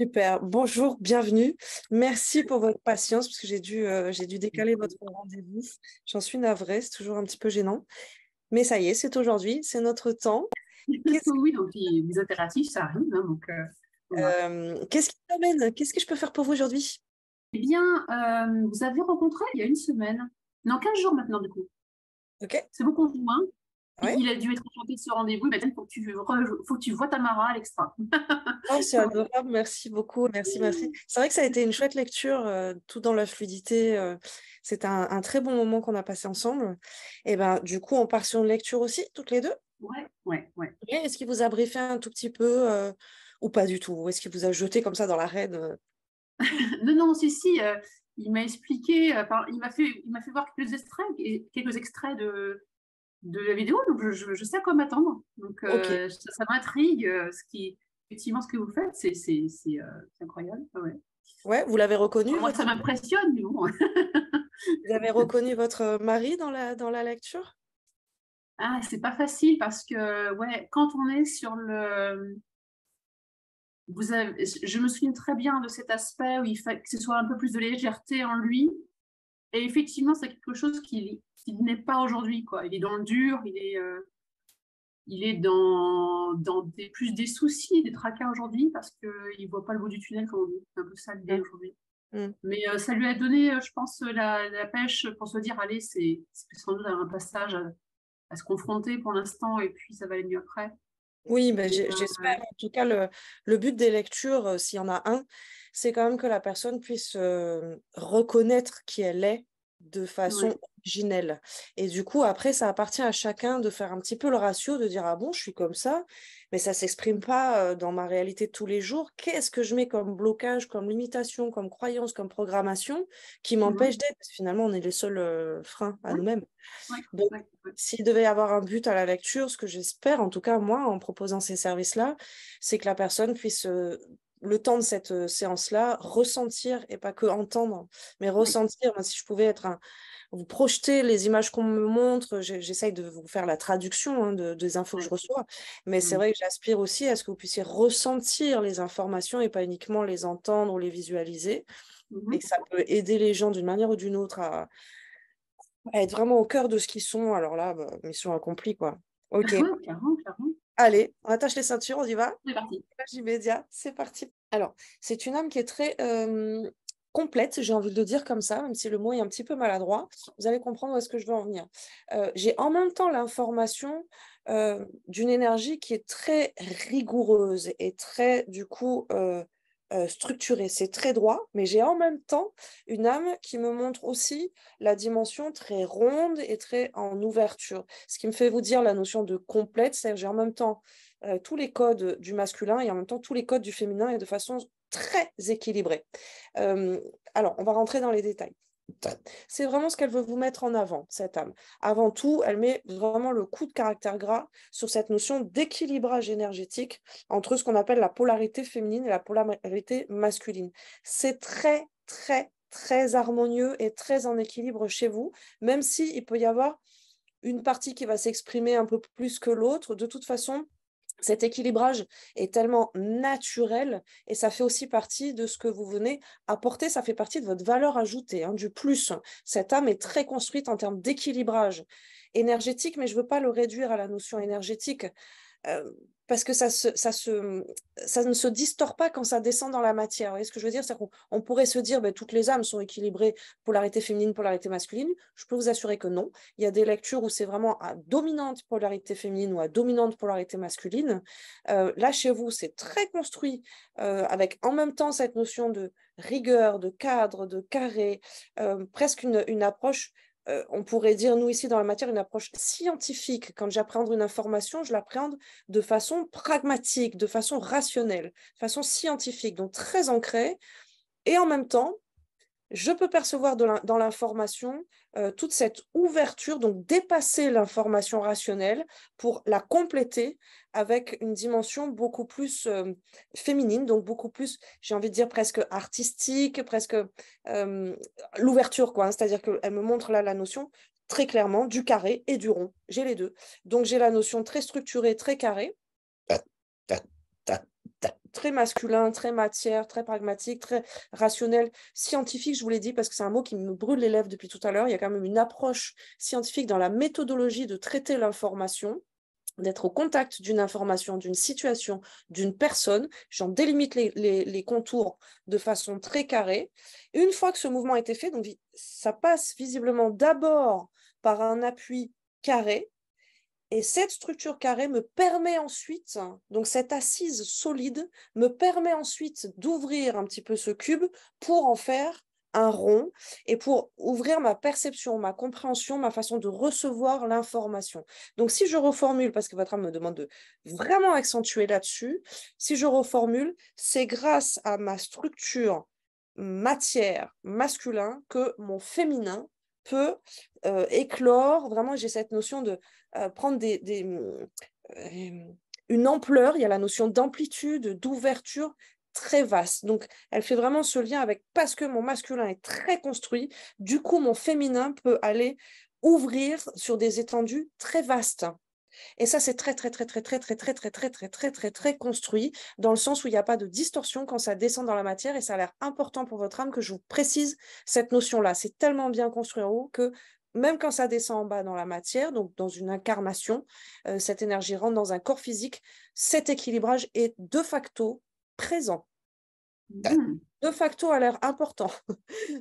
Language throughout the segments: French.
Super. Bonjour, bienvenue. Merci pour votre patience parce que j'ai dû, euh, dû décaler votre rendez-vous. J'en suis navrée, c'est toujours un petit peu gênant. Mais ça y est, c'est aujourd'hui, c'est notre temps. oui, donc les opératifs, ça arrive. Hein, donc, euh, euh, qu'est-ce qui t'amène Qu'est-ce que je peux faire pour vous aujourd'hui Eh bien, vous avez rencontré il y a une semaine, non, 15 jours maintenant du coup. Ok. C'est beaucoup moins. Il a dû être enchanté de ce rendez-vous. Il faut que, tu re... faut que tu vois Tamara à l'extra. Ah, c'est adorable. Merci beaucoup. Merci, merci. C'est vrai que ça a été une chouette lecture, euh, tout dans la fluidité. Euh. c'est un, très bon moment qu'on a passé ensemble. Et eh ben, du coup, on part sur une lecture aussi, toutes les deux. Oui. ouais, ouais. Est-ce qu'il vous a briefé un tout petit peu euh, ou pas du tout Ou Est-ce qu'il vous a jeté comme ça dans l'arène Non, non, si, si. il m'a expliqué, il m'a fait, il m'a fait voir extraits, quelques extraits de de la vidéo, donc je, sais à quoi m'attendre. Donc euh, ça, m'intrigue, euh, ce qui, effectivement, ce que vous faites, c'est, c'est, euh, incroyable. Ah ouais. ouais vous l'avez reconnu Moi, ça m'impressionne, vous avez reconnu votre mari dans la, dans la lecture Ah, c'est pas facile parce que, ouais, quand on est sur le. Vous Je me souviens très bien de cet aspect où il faut que ce soit un peu plus de légèreté en lui et effectivement, c'est quelque chose qui, n'est pas aujourd'hui. Quoi. Il est dans le dur, il est, euh, il est dans, dans des, plus des soucis, des tracas aujourd'hui, parce qu'il ne voit pas le bout du tunnel, comme on dit. C'est un peu ça l'idée mm. aujourd'hui. Mm. Mais euh, ça lui a donné, euh, je pense, la, pêche pour se dire allez, c'est, sans doute un passage à, se confronter pour l'instant, et puis ça va aller mieux après. Oui, ben, j'espère. En tout cas, le, le but des lectures, s'il y en a un, c'est quand même que la personne puisse euh, reconnaître qui elle est de façon originelle. Et du coup, après, ça appartient à chacun de faire un petit peu le ratio, de dire, ah bon, je suis comme ça, mais ça ne s'exprime pas dans ma réalité de tous les jours. Qu'est-ce que je mets comme blocage, comme limitation, comme croyance, comme programmation qui mmh m'empêche d'être Finalement, on est les seuls freins à nous-mêmes. s'il devait y avoir un but à la lecture, ce que j'espère, en tout cas moi, en proposant ces services-là, c'est que la personne puisse le temps de cette euh, séance-là, ressentir et pas que entendre, mais ressentir. si je pouvais être un, vous projeter les images qu'on me montre, j'essaye de vous faire la traduction hein, de, des infos que je reçois, mais c'est vrai que j'aspire aussi à ce que vous puissiez ressentir les informations et pas uniquement les entendre ou les visualiser, mmh et que ça peut aider les gens d'une manière ou d'une autre à, être vraiment au cœur de ce qu'ils sont. Alors là, bah, mission accomplie, quoi. Ok. clairement, clairement. Allez, on attache les ceintures, on y va. C'est parti. c'est parti. Alors, c'est une âme qui est très euh, complète, j'ai envie de le dire comme ça, même si le mot est un petit peu maladroit. Vous allez comprendre où est-ce que je veux en venir. Euh, j'ai en même temps l'information euh, d'une énergie qui est très rigoureuse et très, du coup, euh, structuré, c'est très droit, mais j'ai en même temps une âme qui me montre aussi la dimension très ronde et très en ouverture. Ce qui me fait vous dire la notion de complète, c'est-à-dire j'ai en même temps euh, tous les codes du masculin et en même temps tous les codes du féminin et de façon très équilibrée. Euh, alors, on va rentrer dans les détails. C'est vraiment ce qu'elle veut vous mettre en avant, cette âme. Avant tout, elle met vraiment le coup de caractère gras sur cette notion d'équilibrage énergétique entre ce qu'on appelle la polarité féminine et la polarité masculine. C'est très, très, très harmonieux et très en équilibre chez vous, même s'il peut y avoir une partie qui va s'exprimer un peu plus que l'autre. De toute façon, cet équilibrage est tellement naturel et ça fait aussi partie de ce que vous venez apporter, ça fait partie de votre valeur ajoutée, hein, du plus. Cette âme est très construite en termes d'équilibrage énergétique, mais je ne veux pas le réduire à la notion énergétique. Euh, parce que ça, ça, ne se distord pas quand ça descend dans la matière. Vous voyez ce que je veux dire C'est qu'on pourrait se dire ben, toutes les âmes sont équilibrées, polarité féminine, polarité masculine. Je peux vous assurer que non. Il y a des lectures où c'est vraiment à dominante polarité féminine ou à dominante polarité masculine. Euh, là, chez vous, c'est très construit euh, avec en même temps cette notion de rigueur, de cadre, de carré, euh, presque une, une approche euh, on pourrait dire, nous ici dans la matière, une approche scientifique. Quand j'appréhende une information, je l'appréhende de façon pragmatique, de façon rationnelle, de façon scientifique, donc très ancrée, et en même temps je peux percevoir dans l'information euh, toute cette ouverture, donc dépasser l'information rationnelle pour la compléter avec une dimension beaucoup plus euh, féminine, donc beaucoup plus, j'ai envie de dire, presque artistique, presque euh, l'ouverture, quoi. Hein. C'est-à-dire qu'elle me montre là la notion très clairement du carré et du rond. J'ai les deux. Donc j'ai la notion très structurée, très carrée très masculin, très matière, très pragmatique, très rationnel, scientifique, je vous l'ai dit, parce que c'est un mot qui me brûle les lèvres depuis tout à l'heure. Il y a quand même une approche scientifique dans la méthodologie de traiter l'information d'être au contact d'une information, d'une situation, d'une personne. J'en délimite les, contours de façon très carrée. Une fois que ce mouvement a été fait, donc ça passe visiblement d'abord par un appui carré, et cette structure carrée me permet ensuite, donc cette assise solide me permet ensuite d'ouvrir un petit peu ce cube pour en faire un rond et pour ouvrir ma perception, ma compréhension, ma façon de recevoir l'information. Donc si je reformule, parce que votre âme me demande de vraiment accentuer là-dessus, si je reformule, c'est grâce à ma structure matière masculine que mon féminin euh, éclore. Vraiment, j'ai cette notion de euh, prendre des, hum, euh, une ampleur. Il y a la notion d'amplitude, d'ouverture très vaste. Donc, elle fait vraiment ce lien avec parce que mon masculin est très construit, du coup, mon féminin peut aller ouvrir sur des étendues très vastes. Et ça, c'est très, très, très, très, très, très, très, très, très, très, très, très, très construit, dans le sens où il n'y a pas de distorsion quand ça descend dans la matière, et ça a l'air important pour votre âme que je vous précise cette notion-là. C'est tellement bien construit en haut que même quand ça descend en bas dans la matière, donc dans une incarnation, cette énergie rentre dans un corps physique, cet équilibrage est de facto présent. De facto a l'air important,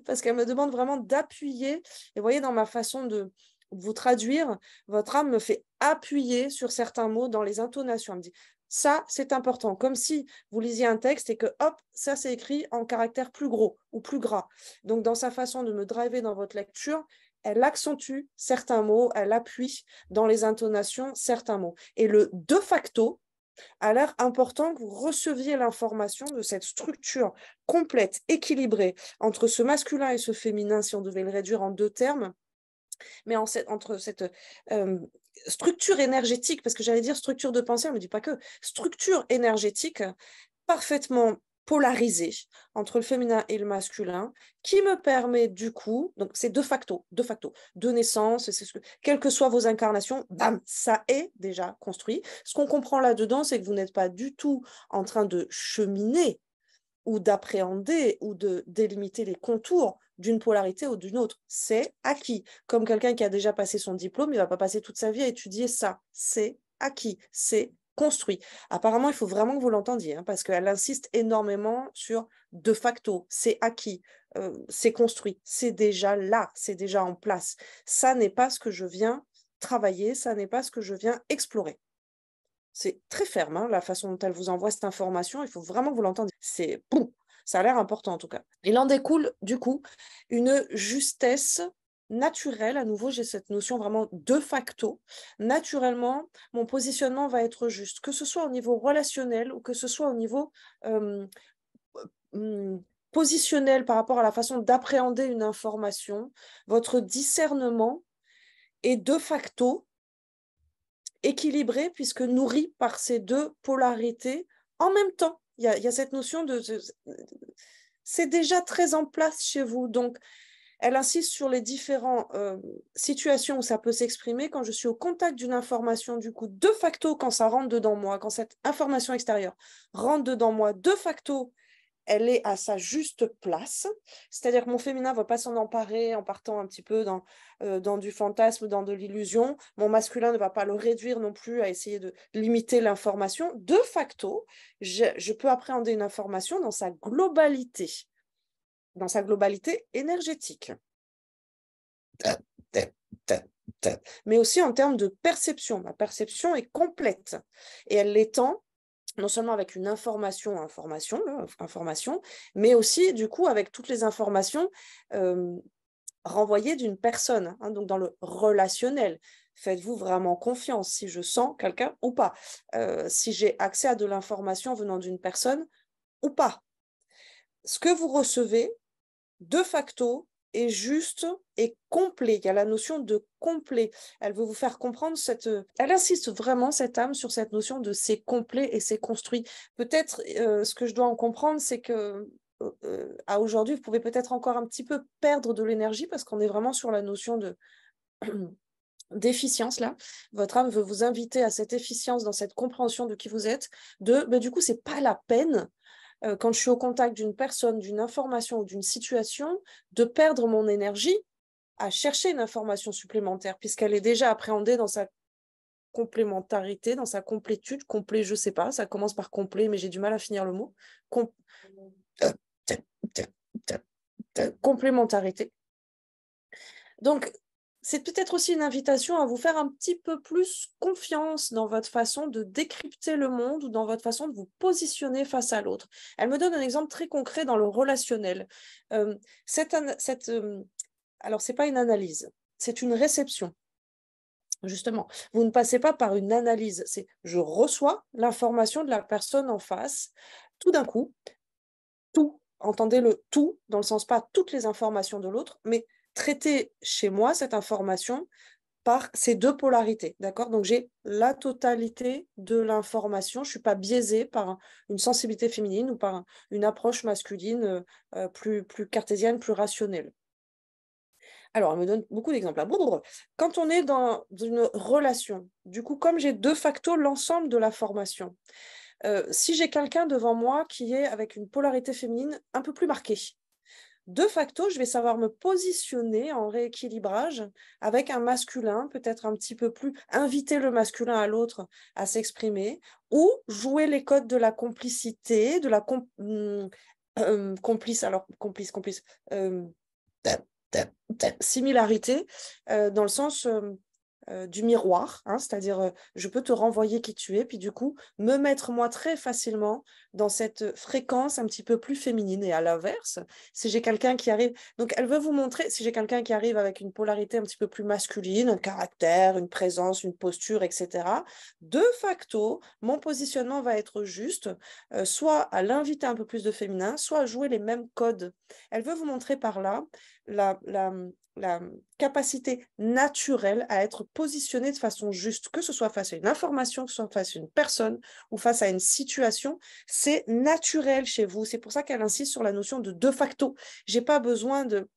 parce qu'elle me demande vraiment d'appuyer. Et vous voyez, dans ma façon de, vous traduire, votre âme me fait appuyer sur certains mots dans les intonations. Elle me dit ça, c'est important. Comme si vous lisiez un texte et que hop, ça c'est écrit en caractère plus gros ou plus gras. Donc, dans sa façon de me driver dans votre lecture, elle accentue certains mots, elle appuie dans les intonations certains mots. Et le de facto a l'air important que vous receviez l'information de cette structure complète, équilibrée entre ce masculin et ce féminin, si on devait le réduire en deux termes, mais entre cette euh, structure énergétique, parce que j'allais dire structure de pensée, on ne dit pas que, structure énergétique parfaitement polarisée entre le féminin et le masculin, qui me permet du coup, donc c'est de facto, de facto, de naissance, ce que, quelles que soient vos incarnations, bam, ça est déjà construit. Ce qu'on comprend là-dedans, c'est que vous n'êtes pas du tout en train de cheminer ou d'appréhender ou de délimiter les contours d'une polarité ou d'une autre. C'est acquis. Comme quelqu'un qui a déjà passé son diplôme, il ne va pas passer toute sa vie à étudier ça. C'est acquis. C'est construit. Apparemment, il faut vraiment que vous l'entendiez, hein, parce qu'elle insiste énormément sur de facto, c'est acquis, euh, c'est construit, c'est déjà là, c'est déjà en place. Ça n'est pas ce que je viens travailler, ça n'est pas ce que je viens explorer. C'est très ferme, hein, la façon dont elle vous envoie cette information, il faut vraiment que vous l'entendiez. C'est boum, ça a l'air important en tout cas. Il en découle du coup une justesse naturelle, à nouveau j'ai cette notion vraiment de facto, naturellement mon positionnement va être juste, que ce soit au niveau relationnel ou que ce soit au niveau euh, mm, positionnel par rapport à la façon d'appréhender une information, votre discernement est de facto équilibré puisque nourri par ces deux polarités en même temps il y a, cette notion de, c'est déjà très en place chez vous. Donc, elle insiste sur les différentes euh, situations où ça peut s'exprimer. Quand je suis au contact d'une information, du coup, de facto, quand ça rentre dedans moi, quand cette information extérieure rentre dedans moi, de facto, elle est à sa juste place. C'est-à-dire que mon féminin ne va pas s'en emparer en partant un petit peu euh, dans, du fantasme, dans de l'illusion. Mon masculin ne va pas le réduire non plus à essayer de limiter l'information. De facto, je peux appréhender une information dans sa globalité, dans sa globalité énergétique. Mais aussi en termes de perception. Ma perception est complète et elle l'étend non seulement avec une information, information, hein, information, mais aussi du coup avec toutes les informations renvoyées d'une personne, hein, donc dans le relationnel. Faites-vous vraiment confiance si je sens quelqu'un ou pas, si j'ai accès à de l'information venant d'une personne ou pas. Ce que vous recevez, de facto, est juste et complet. Il y a la notion de complet. Elle veut vous faire comprendre cette. Elle insiste vraiment, cette âme, sur cette notion de c'est complet et c'est construit. Peut-être euh, ce que je dois en comprendre, c'est que euh, euh, à aujourd'hui, vous pouvez peut-être encore un petit peu perdre de l'énergie parce qu'on est vraiment sur la notion de. d'efficience là. Votre âme veut vous inviter à cette efficience dans cette compréhension de qui vous êtes, de mais ben, du coup, c'est pas la peine euh, quand je suis au contact d'une personne, d'une information ou d'une situation, de perdre mon énergie à chercher une information supplémentaire, puisqu'elle est déjà appréhendée dans sa complémentarité, dans sa complétude, complet, je ne sais pas, ça commence par complet, mais j'ai du mal à finir le mot, complémentarité. Donc, c'est peut-être aussi une invitation à vous faire un petit peu plus confiance dans votre façon de décrypter le monde ou dans votre façon de vous positionner face à l'autre. Elle me donne un exemple très concret dans le relationnel. Euh, euh, alors, ce n'est pas une analyse, c'est une réception. Justement, vous ne passez pas par une analyse, c'est je reçois l'information de la personne en face, tout d'un coup, tout, entendez le tout, dans le sens pas toutes les informations de l'autre, mais traiter chez moi cette information par ces deux polarités. D'accord Donc j'ai la totalité de l'information. Je ne suis pas biaisée par une sensibilité féminine ou par une approche masculine euh, euh, plus, cartésienne, plus rationnelle. Alors, elle me donne beaucoup d'exemples. Quand on est dans une relation, du coup, comme j'ai de facto l'ensemble de la formation, euh, si j'ai quelqu'un devant moi qui est avec une polarité féminine un peu plus marquée, de facto, je vais savoir me positionner en rééquilibrage avec un masculin, peut-être un petit peu plus, inviter le masculin à l'autre à s'exprimer, ou jouer les codes de la complicité, de la hmm, euh, hmm, complice, alors complice, complice, euh, similarité, euh, dans le sens euh, du miroir, hein, c'est-à-dire euh, je peux te renvoyer qui tu es, puis du coup me mettre moi très facilement dans cette fréquence un petit peu plus féminine. Et à l'inverse, si j'ai quelqu'un qui arrive, donc elle veut vous montrer, si j'ai quelqu'un qui arrive avec une polarité un petit peu plus masculine, un caractère, une présence, une posture, etc., de facto, mon positionnement va être juste, euh, soit à l'inviter un peu plus de féminin, soit à jouer les mêmes codes. Elle veut vous montrer par là la, capacité naturelle à être positionnée de façon juste, que ce soit face à une information, que ce soit face à une personne ou face à une situation, c'est naturel chez vous. C'est pour ça qu'elle insiste sur la notion de de facto. J'ai pas besoin de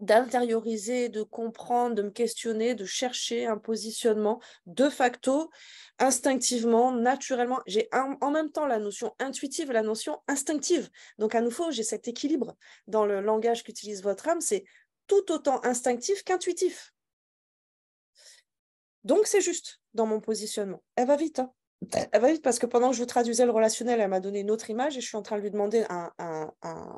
d'intérioriser, de comprendre, de me questionner, de chercher un positionnement de facto, instinctivement, naturellement. J'ai en même temps la notion intuitive et la notion instinctive. Donc à nouveau, j'ai cet équilibre dans le langage qu'utilise votre âme, c'est tout autant instinctif qu'intuitif. Donc c'est juste dans mon positionnement. Elle va vite. Hein. elle va vite parce que pendant que je vous traduisais le relationnel, elle m'a donné une autre image et je suis en train de lui demander un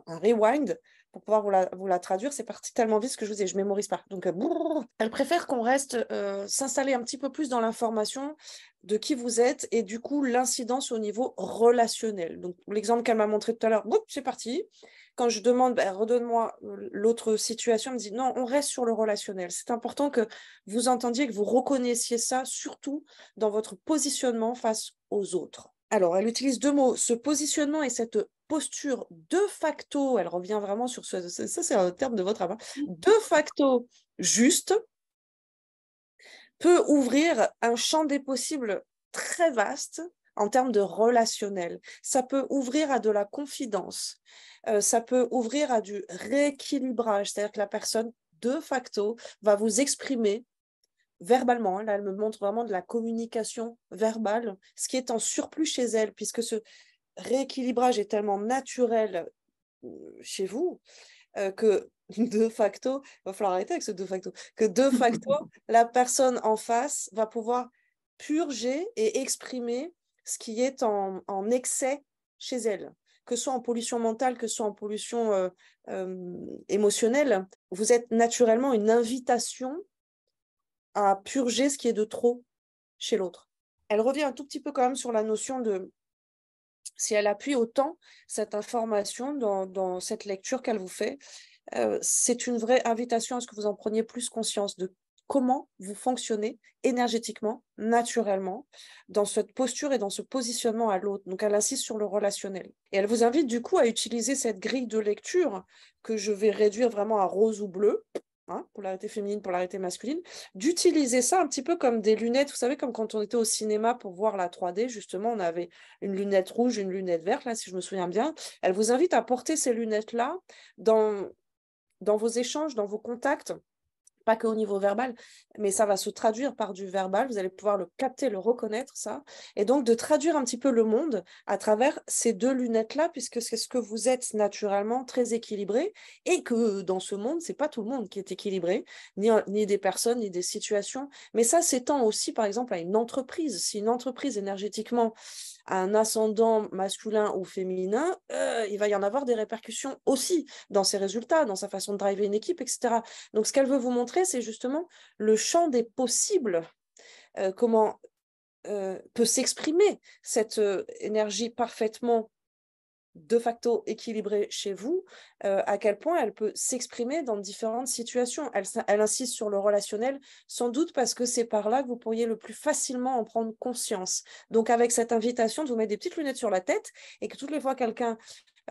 rewind pour pouvoir vous la, traduire. C'est parti tellement vite ce que je vous ai, je mémorise pas. Donc, euh, elle préfère qu'on reste euh, s'installer un petit peu plus dans l'information de qui vous êtes et du coup l'incidence au niveau relationnel. Donc, l'exemple qu'elle m'a montré tout à l'heure, c'est parti. Quand je demande, elle ben, redonne-moi euh, l'autre situation, elle me dit non, on reste sur le relationnel. C'est important que vous entendiez, que vous reconnaissiez ça, surtout dans votre positionnement face aux autres. Alors, elle utilise deux mots, ce positionnement et cette posture de facto, elle revient vraiment sur ce, ça c'est un terme de votre avant, mmh. de facto juste, peut ouvrir un champ des possibles très vaste en termes de relationnel. Ça peut ouvrir à de la confidence, euh, ça peut ouvrir à du rééquilibrage, c'est-à-dire que la personne de facto va vous exprimer verbalement, là elle me montre vraiment de la communication verbale, ce qui est en surplus chez elle, puisque ce, rééquilibrage est tellement naturel euh, chez vous euh, que de facto, il va falloir arrêter avec ce de facto, que de facto, la personne en face va pouvoir purger et exprimer ce qui est en, excès chez elle, que ce soit en pollution mentale, que ce soit en pollution euh, émotionnelle. Vous êtes naturellement une invitation à purger ce qui est de trop chez l'autre. Elle revient un tout petit peu quand même sur la notion de si elle appuie autant cette information dans, cette lecture qu'elle vous fait, euh, c'est une vraie invitation à ce que vous en preniez plus conscience de comment vous fonctionnez énergétiquement, naturellement, dans cette posture et dans ce positionnement à l'autre. Donc, elle insiste sur le relationnel. Et elle vous invite du coup à utiliser cette grille de lecture que je vais réduire vraiment à rose ou bleu, Hein, pour polarité féminine, pour polarité masculine, d'utiliser ça un petit peu comme des lunettes. Vous savez, comme quand on était au cinéma pour voir la 3D, justement, on avait une lunette rouge, une lunette verte, là, si je me souviens bien. Elle vous invite à porter ces lunettes-là dans vos échanges, dans vos contacts pas qu'au niveau verbal, mais ça va se traduire par du verbal, vous allez pouvoir le capter, le reconnaître, ça, et donc de traduire un petit peu le monde à travers ces deux lunettes-là, puisque c'est ce que vous êtes naturellement très équilibré, et que dans ce monde, c'est pas tout le monde qui est équilibré, ni, ni des personnes, ni des situations, mais ça s'étend aussi, par exemple, à une entreprise. Si une entreprise énergétiquement un ascendant masculin ou féminin, euh, il va y en avoir des répercussions aussi dans ses résultats, dans sa façon de driver une équipe, etc. Donc ce qu'elle veut vous montrer, c'est justement le champ des possibles, euh, comment euh, peut s'exprimer cette énergie parfaitement de facto équilibrée chez vous, euh, à quel point elle peut s'exprimer dans différentes situations. Elle, elle, insiste sur le relationnel, sans doute parce que c'est par là que vous pourriez le plus facilement en prendre conscience. Donc avec cette invitation de vous mettre des petites lunettes sur la tête et que toutes les fois quelqu'un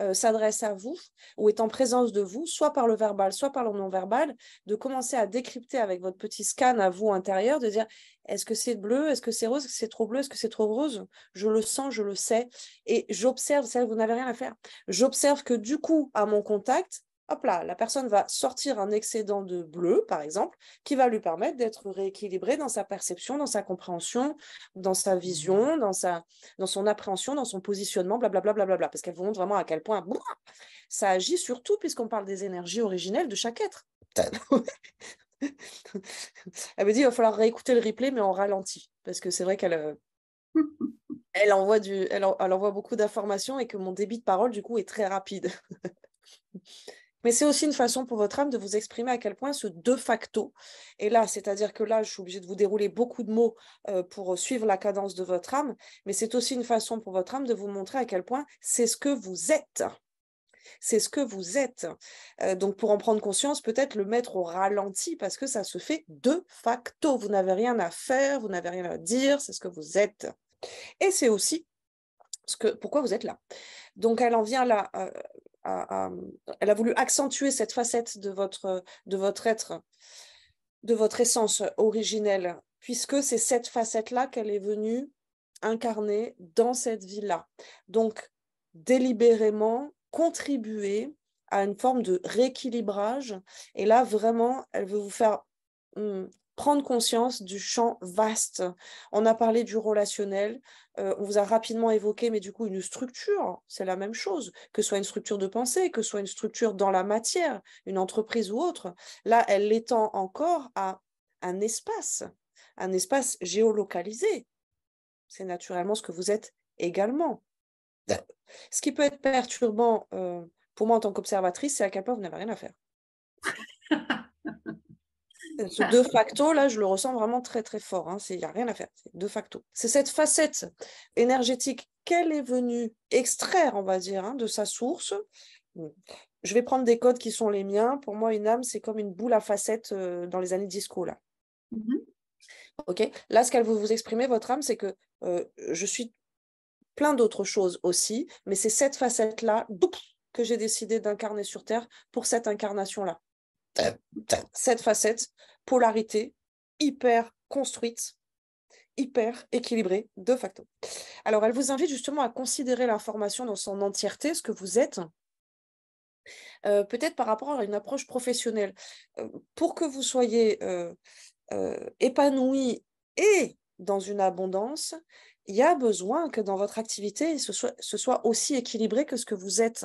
euh, s'adresse à vous ou est en présence de vous, soit par le verbal, soit par le non-verbal, de commencer à décrypter avec votre petit scan à vous intérieur, de dire est-ce que c'est bleu, est-ce que c'est rose, est-ce que c'est trop bleu, est-ce que c'est trop rose Je le sens, je le sais. Et j'observe, ça, vous n'avez rien à faire. J'observe que du coup, à mon contact, hop là, la personne va sortir un excédent de bleu, par exemple, qui va lui permettre d'être rééquilibré dans sa perception, dans sa compréhension, dans sa vision, mmh. dans, sa, dans son appréhension, dans son positionnement, blablabla, bla, parce qu'elle vous montre vraiment à quel point ça agit surtout puisqu'on parle des énergies originelles de chaque être. elle me dit, il va falloir réécouter le replay, mais en ralenti, parce que c'est vrai qu'elle... Euh, elle envoie, du, elle envoie beaucoup d'informations et que mon débit de parole, du coup, est très rapide. Mais c'est aussi une façon pour votre âme de vous exprimer à quel point ce de facto Et là. C'est-à-dire que là, je suis obligée de vous dérouler beaucoup de mots euh, pour suivre la cadence de votre âme, mais c'est aussi une façon pour votre âme de vous montrer à quel point c'est ce que vous êtes. C'est ce que vous êtes. Euh, donc pour en prendre conscience, peut-être le mettre au ralenti parce que ça se fait de facto. Vous n'avez rien à faire, vous n'avez rien à dire, c'est ce que vous êtes. Et c'est aussi ce que, pourquoi vous êtes là. Donc elle en vient là. Euh, elle a voulu accentuer cette facette de votre, de votre être, de votre essence originelle, puisque c'est cette facette-là qu'elle est venue incarner dans cette vie-là. Donc, délibérément, contribuer à une forme de rééquilibrage. Et là, vraiment, elle veut vous faire hmm, prendre conscience du champ vaste. On a parlé du relationnel, euh, on vous a rapidement évoqué, mais du coup, une structure, c'est la même chose, que ce soit une structure de pensée, que ce soit une structure dans la matière, une entreprise ou autre. Là, elle l'étend encore à un espace, un espace géolocalisé. C'est naturellement ce que vous êtes également. Ce qui peut être perturbant euh, pour moi en tant qu'observatrice, c'est à quel point vous n'avez rien à faire. ce ah. de facto, là, je le ressens vraiment très, très fort. Hein. Il y n'y a rien à faire. C'est de facto. C'est cette facette énergétique qu'elle est venue extraire, on va dire, hein, de sa source. Je vais prendre des codes qui sont les miens. Pour moi, une âme, c'est comme une boule à facettes euh, dans les années disco, là. Mm-hmm. OK Là, ce qu'elle veut vous exprimer, votre âme, c'est que euh, je suis plein d'autres choses aussi, mais c'est cette facette-là que j'ai décidé d'incarner sur Terre pour cette incarnation-là cette facette, polarité hyper construite, hyper équilibrée de facto. Alors, elle vous invite justement à considérer l'information dans son entièreté, ce que vous êtes, euh, peut-être par rapport à une approche professionnelle. Euh, pour que vous soyez euh, épanoui et dans une abondance, il y a besoin que dans votre activité, ce soit, ce soit aussi équilibré que ce que vous êtes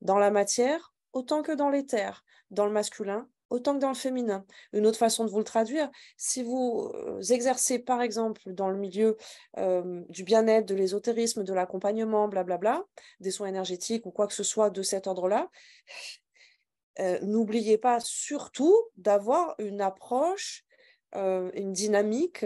dans la matière autant que dans l'éther dans le masculin autant que dans le féminin. Une autre façon de vous le traduire, si vous euh, exercez par exemple dans le milieu euh, du bien-être, de l'ésotérisme, de l'accompagnement, blablabla, des soins énergétiques ou quoi que ce soit de cet ordre-là, euh, n'oubliez pas surtout d'avoir une approche, une dynamique,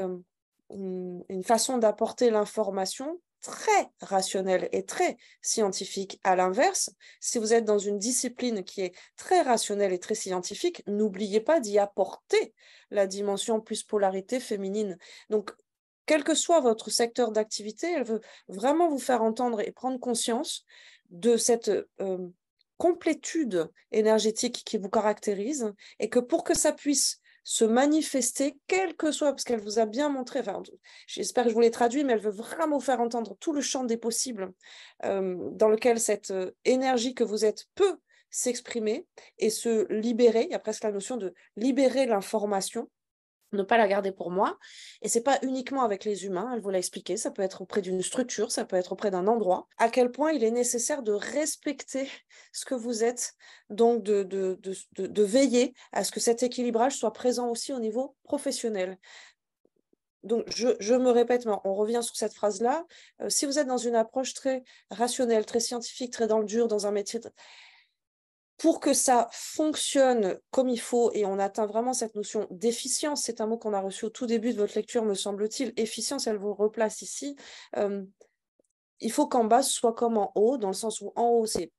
une façon d'apporter l'information très rationnel et très scientifique. À l'inverse, si vous êtes dans une discipline qui est très rationnelle et très scientifique, n'oubliez pas d'y apporter la dimension plus polarité féminine. Donc, quel que soit votre secteur d'activité, elle veut vraiment vous faire entendre et prendre conscience de cette euh, complétude énergétique qui vous caractérise et que pour que ça puisse se manifester, quelle que soit, parce qu'elle vous a bien montré, enfin, j'espère que je vous l'ai traduit, mais elle veut vraiment faire entendre tout le champ des possibles euh, dans lequel cette euh, énergie que vous êtes peut s'exprimer et se libérer. Il y a presque la notion de libérer l'information ne pas la garder pour moi. Et c'est pas uniquement avec les humains, elle vous l'a expliqué, ça peut être auprès d'une structure, ça peut être auprès d'un endroit, à quel point il est nécessaire de respecter ce que vous êtes, donc de, de, de, de veiller à ce que cet équilibrage soit présent aussi au niveau professionnel. Donc, je, je, me répète, mais on revient sur cette phrase-là. Euh, si vous êtes dans une approche très rationnelle, très scientifique, très dans le dur, dans un métier, pour que ça fonctionne comme il faut et on atteint vraiment cette notion d'efficience, c'est un mot qu'on a reçu au tout début de votre lecture, me semble-t-il, efficience, elle vous replace ici. Euh, il faut qu'en bas ce soit comme en haut, dans le sens où en haut c'est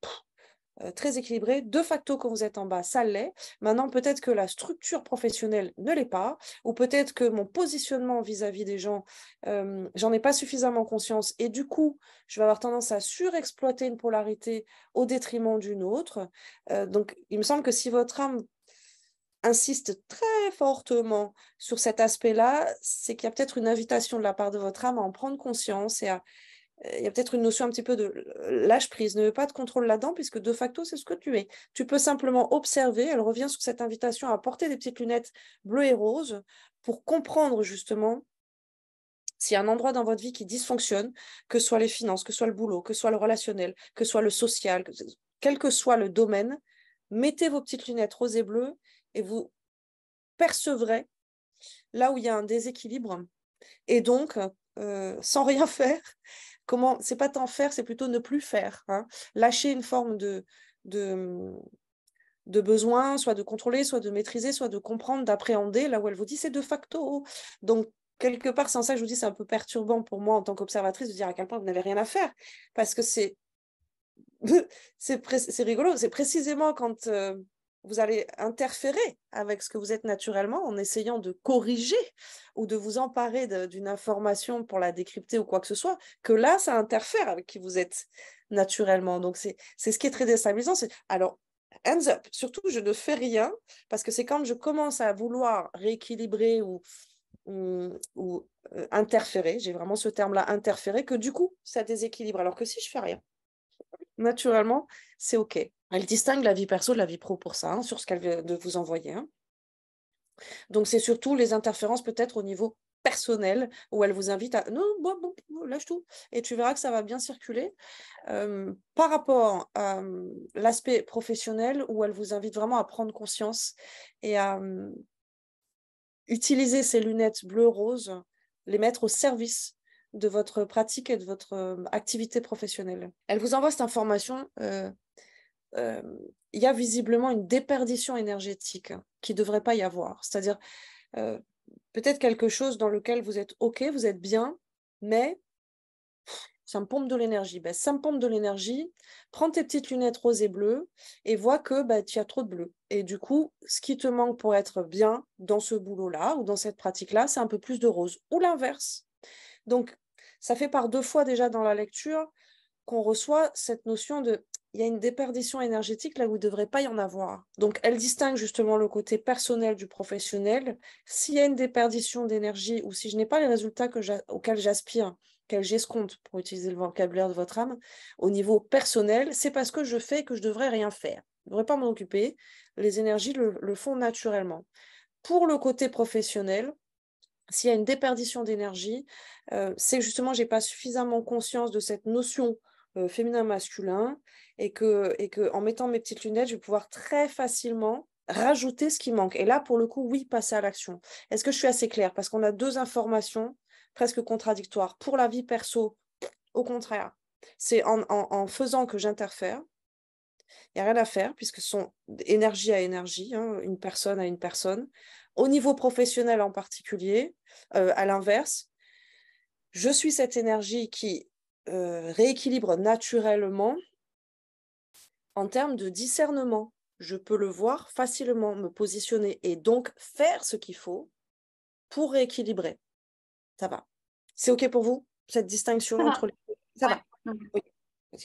euh, très équilibré. De facto, quand vous êtes en bas, ça l'est. Maintenant, peut-être que la structure professionnelle ne l'est pas, ou peut-être que mon positionnement vis-à-vis des gens, euh, j'en ai pas suffisamment conscience, et du coup, je vais avoir tendance à surexploiter une polarité au détriment d'une autre. Euh, donc, il me semble que si votre âme insiste très fortement sur cet aspect-là, c'est qu'il y a peut-être une invitation de la part de votre âme à en prendre conscience et à il y a peut-être une notion un petit peu de euh, lâche prise, ne pas de contrôle là-dedans, puisque de facto, c'est ce que tu es. Tu peux simplement observer, elle revient sur cette invitation à porter des petites lunettes bleues et roses pour comprendre justement s'il y a un endroit dans votre vie qui dysfonctionne, que ce soit les finances, que ce soit le boulot, que ce soit le relationnel, que ce soit le social, quel que soit le domaine, mettez vos petites lunettes roses et bleues et vous percevrez là où il y a un déséquilibre. Et donc, euh, sans rien faire. Comment C'est pas tant faire, c'est plutôt ne plus faire. Hein. Lâcher une forme de, de, de besoin, soit de contrôler, soit de maîtriser, soit de comprendre, d'appréhender, là où elle vous dit c'est de facto. Donc, quelque part, sans ça, je vous dis, c'est un peu perturbant pour moi en tant qu'observatrice de dire à quel point vous n'avez rien à faire, parce que c'est c'est rigolo, c'est précisément quand euh, vous allez interférer avec ce que vous êtes naturellement en essayant de corriger ou de vous emparer d'une information pour la décrypter ou quoi que ce soit, que là, ça interfère avec qui vous êtes naturellement. Donc, c'est ce qui est très déstabilisant. Alors, hands up, surtout, je ne fais rien parce que c'est quand je commence à vouloir rééquilibrer ou, ou, euh, interférer, j'ai vraiment ce terme-là, interférer, que du coup, ça déséquilibre. Alors que si je fais rien, naturellement, c'est OK. Elle distingue la vie perso de la vie pro pour ça, hein, sur ce qu'elle vient de vous envoyer. Hein. Donc, c'est surtout les interférences peut-être au niveau personnel où elle vous invite à non, lâche tout et tu verras que ça va bien circuler. par rapport à l'aspect professionnel où elle vous invite vraiment à prendre conscience et à utiliser ces lunettes bleu-rose, les mettre au service de votre pratique et de votre activité professionnelle. Elle vous envoie cette information euh, il y a visiblement une déperdition énergétique qui ne devrait pas y avoir. C'est-à-dire, euh, peut-être quelque chose dans lequel vous êtes OK, vous êtes bien, mais ça me pompe de l'énergie. Ben, ça me pompe de l'énergie. Prends tes petites lunettes roses et bleues et vois que ben, tu as trop de bleu. Et du coup, ce qui te manque pour être bien dans ce boulot-là ou dans cette pratique-là, c'est un peu plus de rose ou l'inverse. Donc, ça fait par deux fois déjà dans la lecture qu'on reçoit cette notion de il y a une déperdition énergétique là où il ne devrait pas y en avoir. Donc, elle distingue justement le côté personnel du professionnel. S'il y a une déperdition d'énergie ou si je n'ai pas les résultats auxquels j'aspire, qu'elle j'escompte, pour utiliser le vocabulaire de votre âme, au niveau personnel, c'est parce que je fais que je devrais rien faire. Je ne devrais pas m'en occuper. Les énergies le, font naturellement. Pour le côté professionnel, s'il y a une déperdition d'énergie, euh, c'est justement je n'ai pas suffisamment conscience de cette notion euh, féminin masculin et que et que en mettant mes petites lunettes je vais pouvoir très facilement rajouter ce qui manque et là pour le coup oui passer à l'action est-ce que je suis assez claire parce qu'on a deux informations presque contradictoires pour la vie perso au contraire c'est en, faisant que j'interfère il n'y a rien à faire puisque sont énergie à énergie, hein, une personne à une personne. Au niveau professionnel en particulier, euh, à l'inverse, je suis cette énergie qui euh, rééquilibre naturellement en termes de discernement. Je peux le voir facilement, me positionner et donc faire ce qu'il faut pour rééquilibrer. Ça va. C'est OK pour vous, cette distinction entre les deux Ça va. Oui.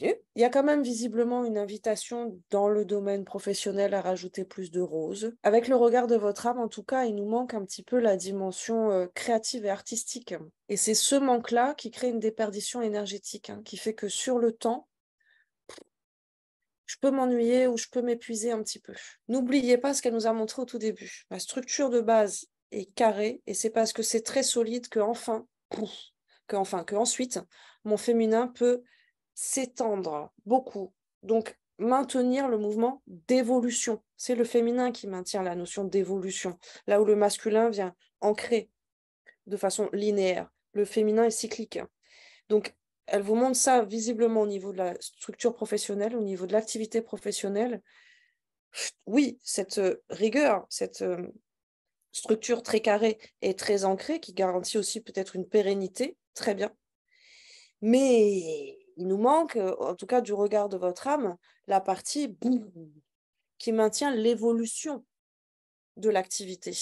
Il y a quand même visiblement une invitation dans le domaine professionnel à rajouter plus de roses. Avec le regard de votre âme, en tout cas, il nous manque un petit peu la dimension euh, créative et artistique. Et c'est ce manque-là qui crée une déperdition énergétique, hein, qui fait que sur le temps, je peux m'ennuyer ou je peux m'épuiser un petit peu. N'oubliez pas ce qu'elle nous a montré au tout début. Ma structure de base est carrée et c'est parce que c'est très solide que enfin, que enfin, que ensuite, mon féminin peut s'étendre beaucoup. Donc, maintenir le mouvement d'évolution. C'est le féminin qui maintient la notion d'évolution, là où le masculin vient ancrer de façon linéaire. Le féminin est cyclique. Donc, elle vous montre ça visiblement au niveau de la structure professionnelle, au niveau de l'activité professionnelle. Oui, cette euh, rigueur, cette euh, structure très carrée et très ancrée qui garantit aussi peut-être une pérennité, très bien. Mais il nous manque, euh, en tout cas du regard de votre âme, la partie qui maintient l'évolution de l'activité.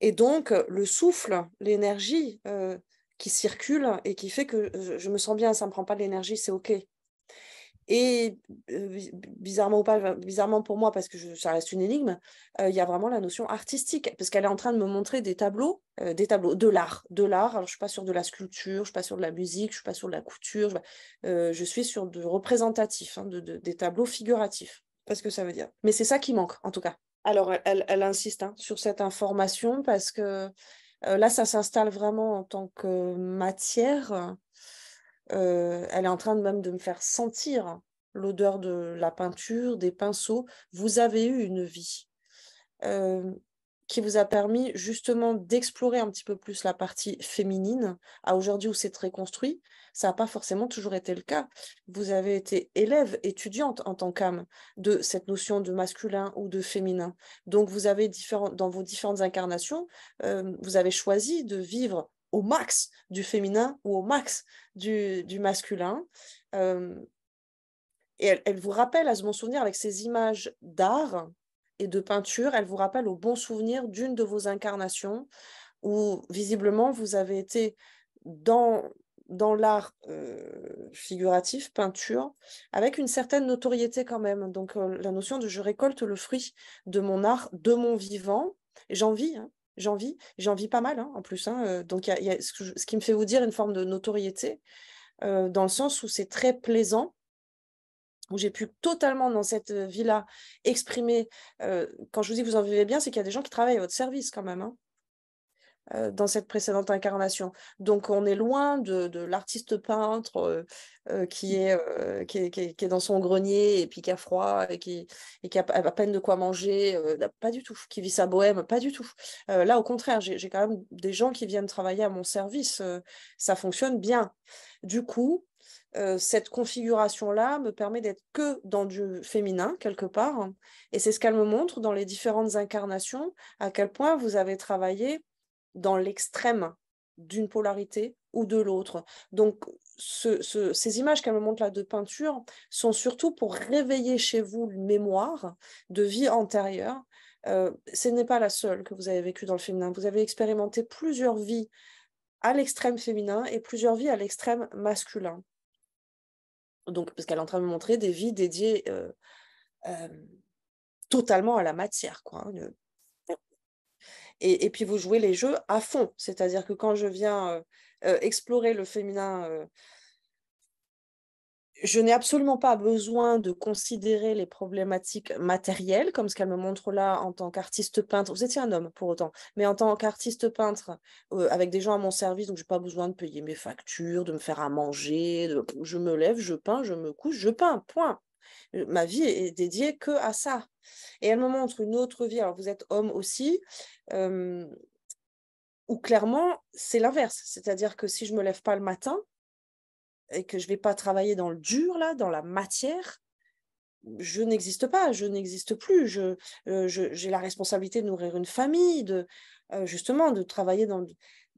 Et donc, euh, le souffle, l'énergie euh, qui circule et qui fait que je me sens bien, ça ne me prend pas de l'énergie, c'est OK. Et bizarrement ou pas, bizarrement pour moi, parce que ça reste une énigme, il y a vraiment la notion artistique, parce qu'elle est en train de me montrer des tableaux, des tableaux, de l'art, de l'art. Alors, je ne suis pas sur de la sculpture, je ne suis pas sur de la musique, je ne suis pas sur de la couture, je, suis sur de représentatif, hein, de, de, des tableaux figuratifs, parce que ça veut dire. Mais c'est ça qui manque, en tout cas. Alors, elle, insiste hein, sur cette information, parce que là, ça s'installe vraiment en tant que matière euh, elle est en train même de me faire sentir l'odeur de la peinture, des pinceaux. Vous avez eu une vie euh, qui vous a permis justement d'explorer un petit peu plus la partie féminine. À aujourd'hui où c'est très construit, ça n'a pas forcément toujours été le cas. Vous avez été élève, étudiante en tant qu'âme de cette notion de masculin ou de féminin. Donc vous avez différents, dans vos différentes incarnations, euh, vous avez choisi de vivre au max du féminin ou au max du, masculin. Euh, et elle, vous rappelle, à ce bon souvenir, avec ces images d'art et de peinture, elle vous rappelle au bon souvenir d'une de vos incarnations où visiblement vous avez été dans, dans l'art euh, figuratif, peinture, avec une certaine notoriété quand même. Donc euh, la notion de je récolte le fruit de mon art, de mon vivant, j'en vis, hein, j'en vis, j'en vis pas mal hein, en plus. donc, ce, qui me fait vous dire une forme de notoriété, dans le sens où c'est très plaisant, où j'ai pu totalement dans cette vie-là exprimer. quand je vous dis que vous en vivez bien, c'est qu'il y a des gens qui travaillent à votre service quand même. Hein. Euh, dans cette précédente incarnation. Donc on est loin de, l'artiste peintre euh, euh, qui, est, qui, est, qui, dans son grenier et puis qui a froid et qui, et qui a à peine de quoi manger, pas du tout, qui vit sa bohème, pas du tout. là au contraire, j'ai quand même des gens qui viennent travailler à mon service, ça fonctionne bien. Du coup, cette configuration-là me permet d'être que dans du féminin, quelque part. Hein, et c'est ce qu'elle me montre dans les différentes incarnations, à quel point vous avez travaillé dans l'extrême d'une polarité ou de l'autre. Donc, ces images qu'elle me montre là de peinture sont surtout pour réveiller chez vous une mémoire de vie antérieure. Euh, ce n'est pas la seule que vous avez vécue dans le féminin. Vous avez expérimenté plusieurs vies à l'extrême féminin et plusieurs vies à l'extrême masculin. Donc, parce qu'elle est en train de me montrer des vies dédiées euh, euh, totalement à la matière, quoi, hein, et, puis vous jouez les jeux à fond. C'est-à-dire que quand je viens euh, euh, explorer le féminin, euh, je n'ai absolument pas besoin de considérer les problématiques matérielles, comme ce qu'elle me montre là en tant qu'artiste peintre. Vous étiez un homme pour autant, mais en tant qu'artiste peintre, avec des gens à mon service, donc je n'ai pas besoin de payer mes factures, de me faire à manger. Je me lève, je peins, je me couche, je peins, point. Euh, ma vie est dédiée que à ça. Et elle me montre une autre vie, alors vous êtes homme aussi, euh, où clairement c'est l'inverse. C'est-à-dire que si je ne me lève pas le matin et que je vais pas travailler dans le dur là, dans la matière, je n'existe pas, je n'existe plus. Euh, j'ai la responsabilité de nourrir une famille, de justement de travailler dans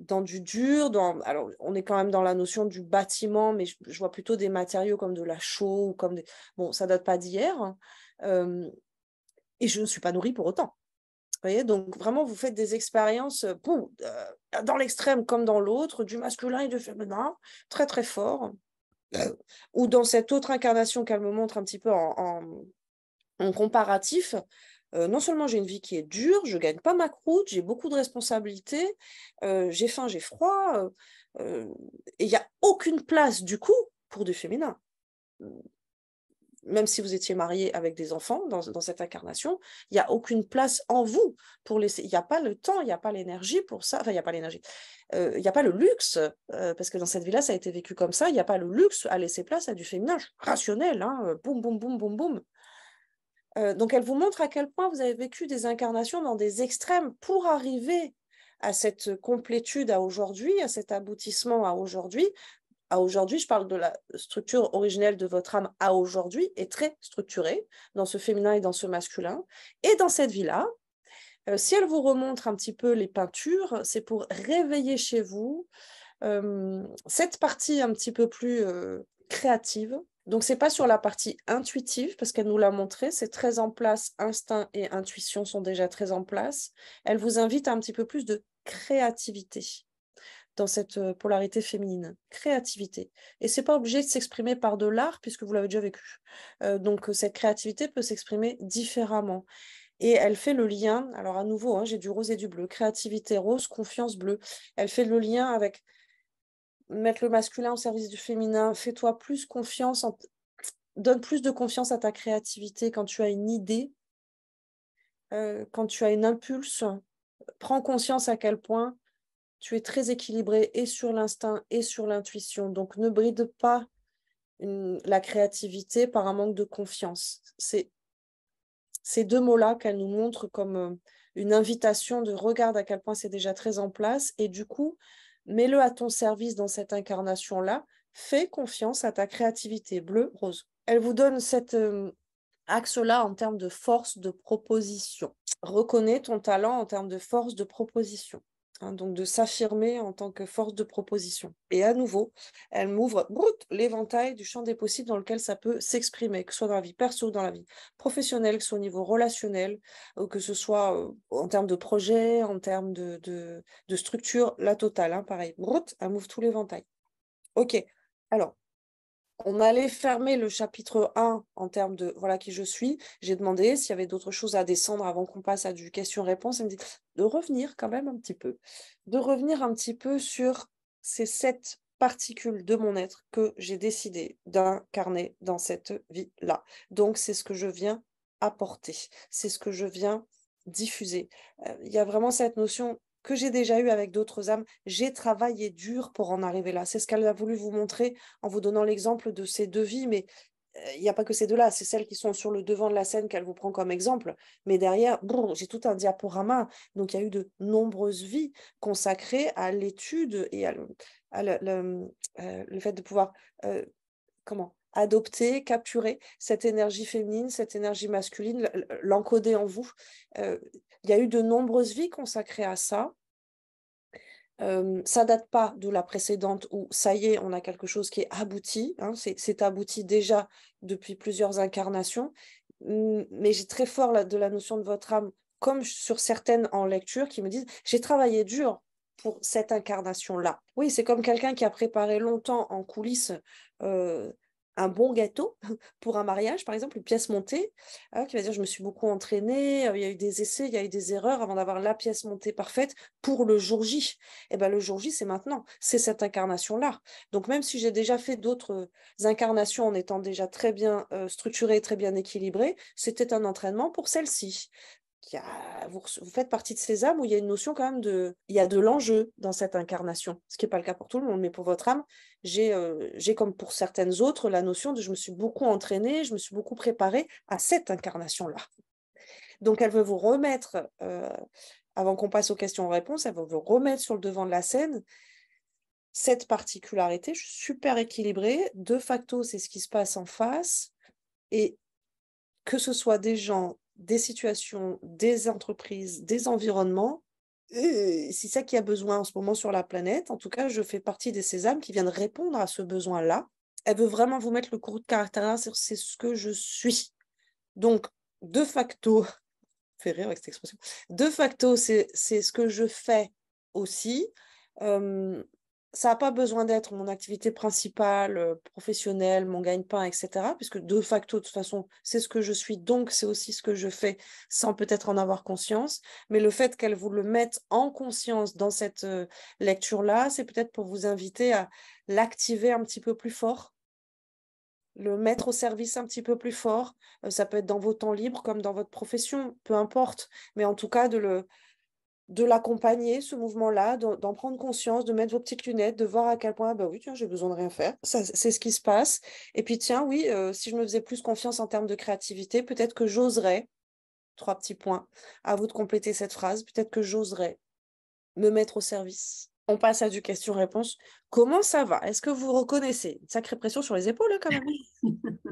dans du dur, dans, alors on est quand même dans la notion du bâtiment, mais je, vois plutôt des matériaux comme de la chaux ou comme Bon, ça date pas d'hier, hein, euh, et je ne suis pas nourrie pour autant. Vous voyez, donc vraiment, vous faites des expériences euh, euh, dans l'extrême comme dans l'autre, du masculin et du féminin, très très fort, ou dans cette autre incarnation qu'elle me montre un petit peu en comparatif, non seulement j'ai une vie qui est dure, je gagne pas ma croûte, j'ai beaucoup de responsabilités, j'ai faim, j'ai froid, et il n'y a aucune place du coup pour du féminin. Même si vous étiez marié avec des enfants dans, cette incarnation, il n'y a aucune place en vous pour laisser. Il n'y a pas le temps, il n'y a pas l'énergie pour ça. Enfin, il n'y a pas l'énergie. Il n'y a pas le luxe, parce que dans cette vie-là, ça a été vécu comme ça. Il n'y a pas le luxe à laisser place à du féminin rationnel. boum, boum, boum, boum, boum. Euh, donc, elle vous montre à quel point vous avez vécu des incarnations dans des extrêmes pour arriver à cette complétude à aujourd'hui, à cet aboutissement à aujourd'hui. À aujourd'hui, je parle de la structure originelle de votre âme à aujourd'hui, est très structurée dans ce féminin et dans ce masculin. Et dans cette vie-là, euh, si elle vous remontre un petit peu les peintures, c'est pour réveiller chez vous euh, cette partie un petit peu plus créative, donc, ce n'est pas sur la partie intuitive, parce qu'elle nous l'a montré, c'est très en place, instinct et intuition sont déjà très en place. Elle vous invite à un petit peu plus de créativité dans cette euh, polarité féminine, créativité. Et c'est pas obligé de s'exprimer par de l'art, puisque vous l'avez déjà vécu. Euh, donc, euh, cette créativité peut s'exprimer différemment. Et elle fait le lien, alors à nouveau, hein, j'ai du rose et du bleu, créativité rose, confiance bleue. Elle fait le lien avec mettre le masculin au service du féminin, fais-toi plus confiance, donne plus de confiance à ta créativité quand tu as une idée, euh, quand tu as une impulse, prends conscience à quel point tu es très équilibré et sur l'instinct et sur l'intuition. Donc ne bride pas la créativité par un manque de confiance. C'est ces deux mots-là qu'elle nous montre comme euh, une invitation de regarde à quel point c'est déjà très en place et du coup, mets-le à ton service dans cette incarnation-là, fais confiance à ta créativité bleue, rose. Elle vous donne cet euh, axe-là en termes de force de proposition. Reconnais ton talent en termes de force de proposition. Hein, donc de s'affirmer en tant que force de proposition. Et à nouveau, elle m'ouvre l'éventail du champ des possibles dans lequel ça peut s'exprimer, que ce soit dans la vie perso, dans la vie professionnelle, que ce soit au niveau relationnel, ou euh, que ce soit euh, en termes de projet, en termes de, structure, la totale, hein, pareil, brute, elle m'ouvre tout l'éventail. Ok, alors, on allait fermer le chapitre 1 en termes de voilà qui je suis. J'ai demandé s'il y avait d'autres choses à descendre avant qu'on passe à du question-réponse. Elle me dit de revenir quand même un petit peu, de revenir un petit peu sur ces sept particules de mon être que j'ai décidé d'incarner dans cette vie-là. Donc c'est ce que je viens apporter, c'est ce que je viens diffuser. Euh, il y a vraiment cette notion que j'ai déjà eu avec d'autres âmes. J'ai travaillé dur pour en arriver là. C'est ce qu'elle a voulu vous montrer en vous donnant l'exemple de ces deux vies, mais euh, il n'y a pas que ces deux-là, c'est celles qui sont sur le devant de la scène qu'elle vous prend comme exemple. Mais derrière, bon, j'ai tout un diaporama. Donc il y a eu de nombreuses vies consacrées à l'étude et à, le, euh, fait de pouvoir euh, comment adopter, capturer cette énergie féminine, cette énergie masculine, l'encoder en vous. Euh, il y a eu de nombreuses vies consacrées à ça. Euh, ça date pas de la précédente où ça y est, on a quelque chose qui est abouti. Hein, c'est abouti déjà depuis plusieurs incarnations. Mais j'ai très fort de la notion de votre âme, comme sur certaines en lecture qui me disent j'ai travaillé dur pour cette incarnation-là. Oui, c'est comme quelqu'un qui a préparé longtemps en coulisses euh, un bon gâteau pour un mariage, par exemple, une pièce montée, hein, qui va dire je me suis beaucoup entraînée, euh, il y a eu des essais, il y a eu des erreurs avant d'avoir la pièce montée parfaite pour le jour J. Et eh ben le jour J, c'est maintenant, c'est cette incarnation-là. Donc même si j'ai déjà fait d'autres euh, incarnations en étant déjà très bien euh, structurée, très bien équilibrée, c'était un entraînement pour celle-ci vous, faites partie de ces âmes où il y a une notion quand même de, il y a de l'enjeu dans cette incarnation, ce qui n'est pas le cas pour tout le monde, mais pour votre âme, j'ai, euh, j'ai comme pour certaines autres la notion de je me suis beaucoup entraînée, je me suis beaucoup préparée à cette incarnation-là. Donc elle veut vous remettre, euh, avant qu'on passe aux questions-réponses, elle veut vous remettre sur le devant de la scène cette particularité, je suis super équilibrée, de facto c'est ce qui se passe en face, et que ce soit des gens des situations, des entreprises, des environnements. C'est ça qui a besoin en ce moment sur la planète. En tout cas, je fais partie des sésames qui viennent répondre à ce besoin-là. Elle veut vraiment vous mettre le cours de caractère c'est ce que je suis. Donc, de facto, fait rire avec cette expression, de facto, c'est ce que je fais aussi. Euh, ça n'a pas besoin d'être mon activité principale, euh, professionnelle, mon gagne-pain, etc. Puisque de facto, de toute façon, c'est ce que je suis, donc c'est aussi ce que je fais sans peut-être en avoir conscience. Mais le fait qu'elle vous le mette en conscience dans cette euh, lecture-là, c'est peut-être pour vous inviter à l'activer un petit peu plus fort, le mettre au service un petit peu plus fort. Euh, ça peut être dans vos temps libres comme dans votre profession, peu importe. Mais en tout cas, de le, de l'accompagner, ce mouvement-là, d'en prendre conscience, de mettre vos petites lunettes, de voir à quel point, bah oui, tiens, j'ai besoin de rien faire. C'est ce qui se passe. Et puis, tiens, oui, euh, si je me faisais plus confiance en termes de créativité, peut-être que j'oserais, trois petits points, à vous de compléter cette phrase, peut-être que j'oserais me mettre au service. On passe à du question-réponse. Comment ça va Est-ce que vous reconnaissez une sacrée pression sur les épaules, hein, quand même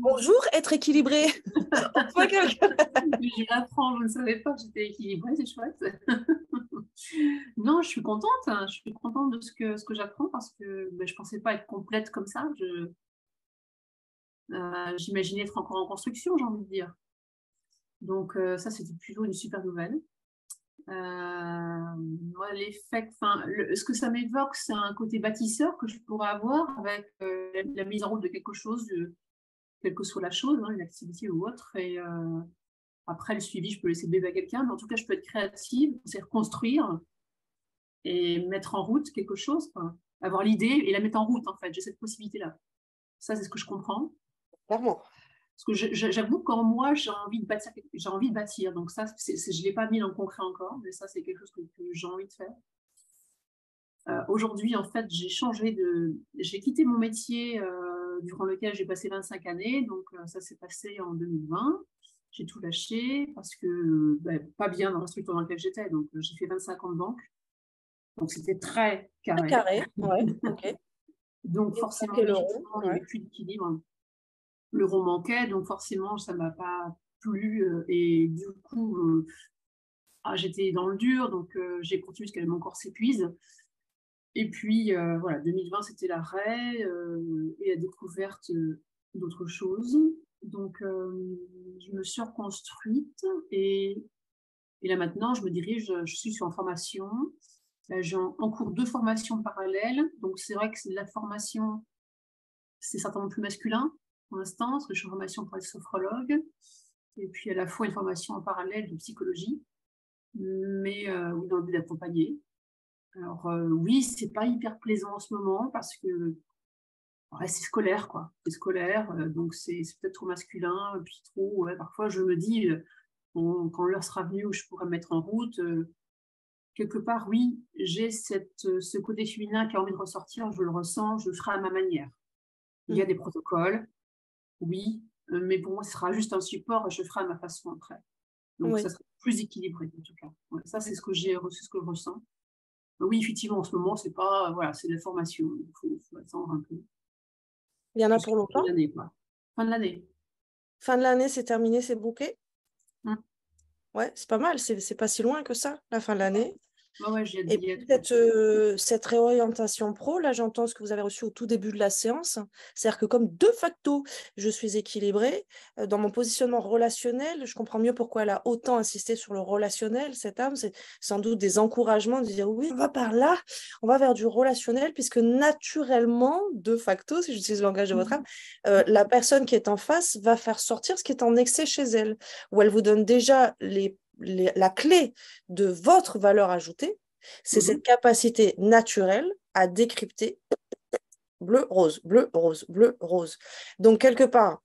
Bonjour, être équilibré. je l'apprends, je ne savais pas que j'étais équilibrée, c'est chouette. non, je suis contente, hein. je suis contente de ce que, j'apprends parce que ben, je ne pensais pas être complète comme ça. Je, euh, j'imaginais être encore en construction, j'ai envie de dire. Donc euh, ça, c'était plutôt une super nouvelle. Euh, ce que ça m'évoque, c'est un côté bâtisseur que je pourrais avoir avec euh, la mise en route de quelque chose, quelle que soit la chose, hein, une activité ou autre. Et euh, après, le suivi, je peux laisser le bébé à quelqu'un, mais en tout cas, je peux être créative, c'est reconstruire et mettre en route quelque chose, avoir l'idée et la mettre en route, en fait. J'ai cette possibilité-là. Ça, c'est ce que je comprends. Parce que j'avoue qu'en moi, j'ai envie de bâtir. J'ai envie de bâtir. Donc ça, je ne l'ai pas mis en concret encore, mais ça, c'est quelque chose que, j'ai envie de faire. Euh, aujourd'hui, en fait, j'ai changé de... J'ai quitté mon métier euh, euh, durant lequel j'ai passé 25 années. Donc, euh, ça s'est passé en 2020. J'ai tout lâché parce que euh, ben, pas bien dans la structure dans laquelle j'étais. Donc, j'ai fait 25 ans de banque. Donc, c'était très carré. Très carré, ouais, donc, forcément, il n'y avait plus d'équilibre. L'euro manquait, donc forcément, ça ne m'a pas plu. Et du coup, ah, j'étais dans le dur, donc j'ai continué jusqu'à mon corps s'épuise. Et puis, euh, voilà, 2020, c'était l'arrêt euh, et la découverte euh, d'autres choses. Donc, je me suis reconstruite et, là maintenant, je me dirige, je suis en formation. J'ai en, cours deux formations parallèles. Donc, c'est vrai que la formation, c'est certainement plus masculin pour l'instant, parce que je suis en formation pour être sophrologue. Et puis, à la fois, une formation en parallèle de psychologie, mais dans le but d'accompagner alors oui, euh, oui, c'est pas hyper plaisant en ce moment parce que c'est scolaire, quoi. C'est scolaire, euh, donc c'est peut-être trop masculin, puis trop. parfois, je me dis, euh, quand l'heure sera venue où je pourrais mettre en route, quelque part, oui, j'ai ce côté féminin qui a envie de ressortir, je le ressens, je le ferai à ma manière. Il y a mm. des protocoles, oui, mais pour moi, ce sera juste un support, je ferai à ma façon après. Donc, ça sera plus équilibré, en tout cas. ça, c'est ce que j'ai reçu, ce que je ressens. Bah oui, effectivement, en ce moment, c'est pas euh, voilà, c'est la formation. Il faut, attendre un peu. Il y en a pour longtemps. Fin de l'année. Fin de l'année, c'est terminé, c'est bouclé. Mmh. Ouais, c'est pas mal. C'est pas si loin que ça, la fin de l'année et peut-être euh, cette réorientation pro, là j'entends ce que vous avez reçu au tout début de la séance, c'est-à-dire que comme de facto je suis équilibrée, euh, dans mon positionnement relationnel, je comprends mieux pourquoi elle a autant insisté sur le relationnel, cette âme, c'est sans doute des encouragements de dire oui, on va par là, on va vers du relationnel, puisque naturellement, de facto, si j'utilise le langage de votre mmh. âme, euh, la personne qui est en face va faire sortir ce qui est en excès chez elle, où elle vous donne déjà les la clé de votre valeur ajoutée, c'est cette mhm. capacité naturelle à décrypter bleu, rose, bleu, rose, bleu, rose. Donc, quelque part,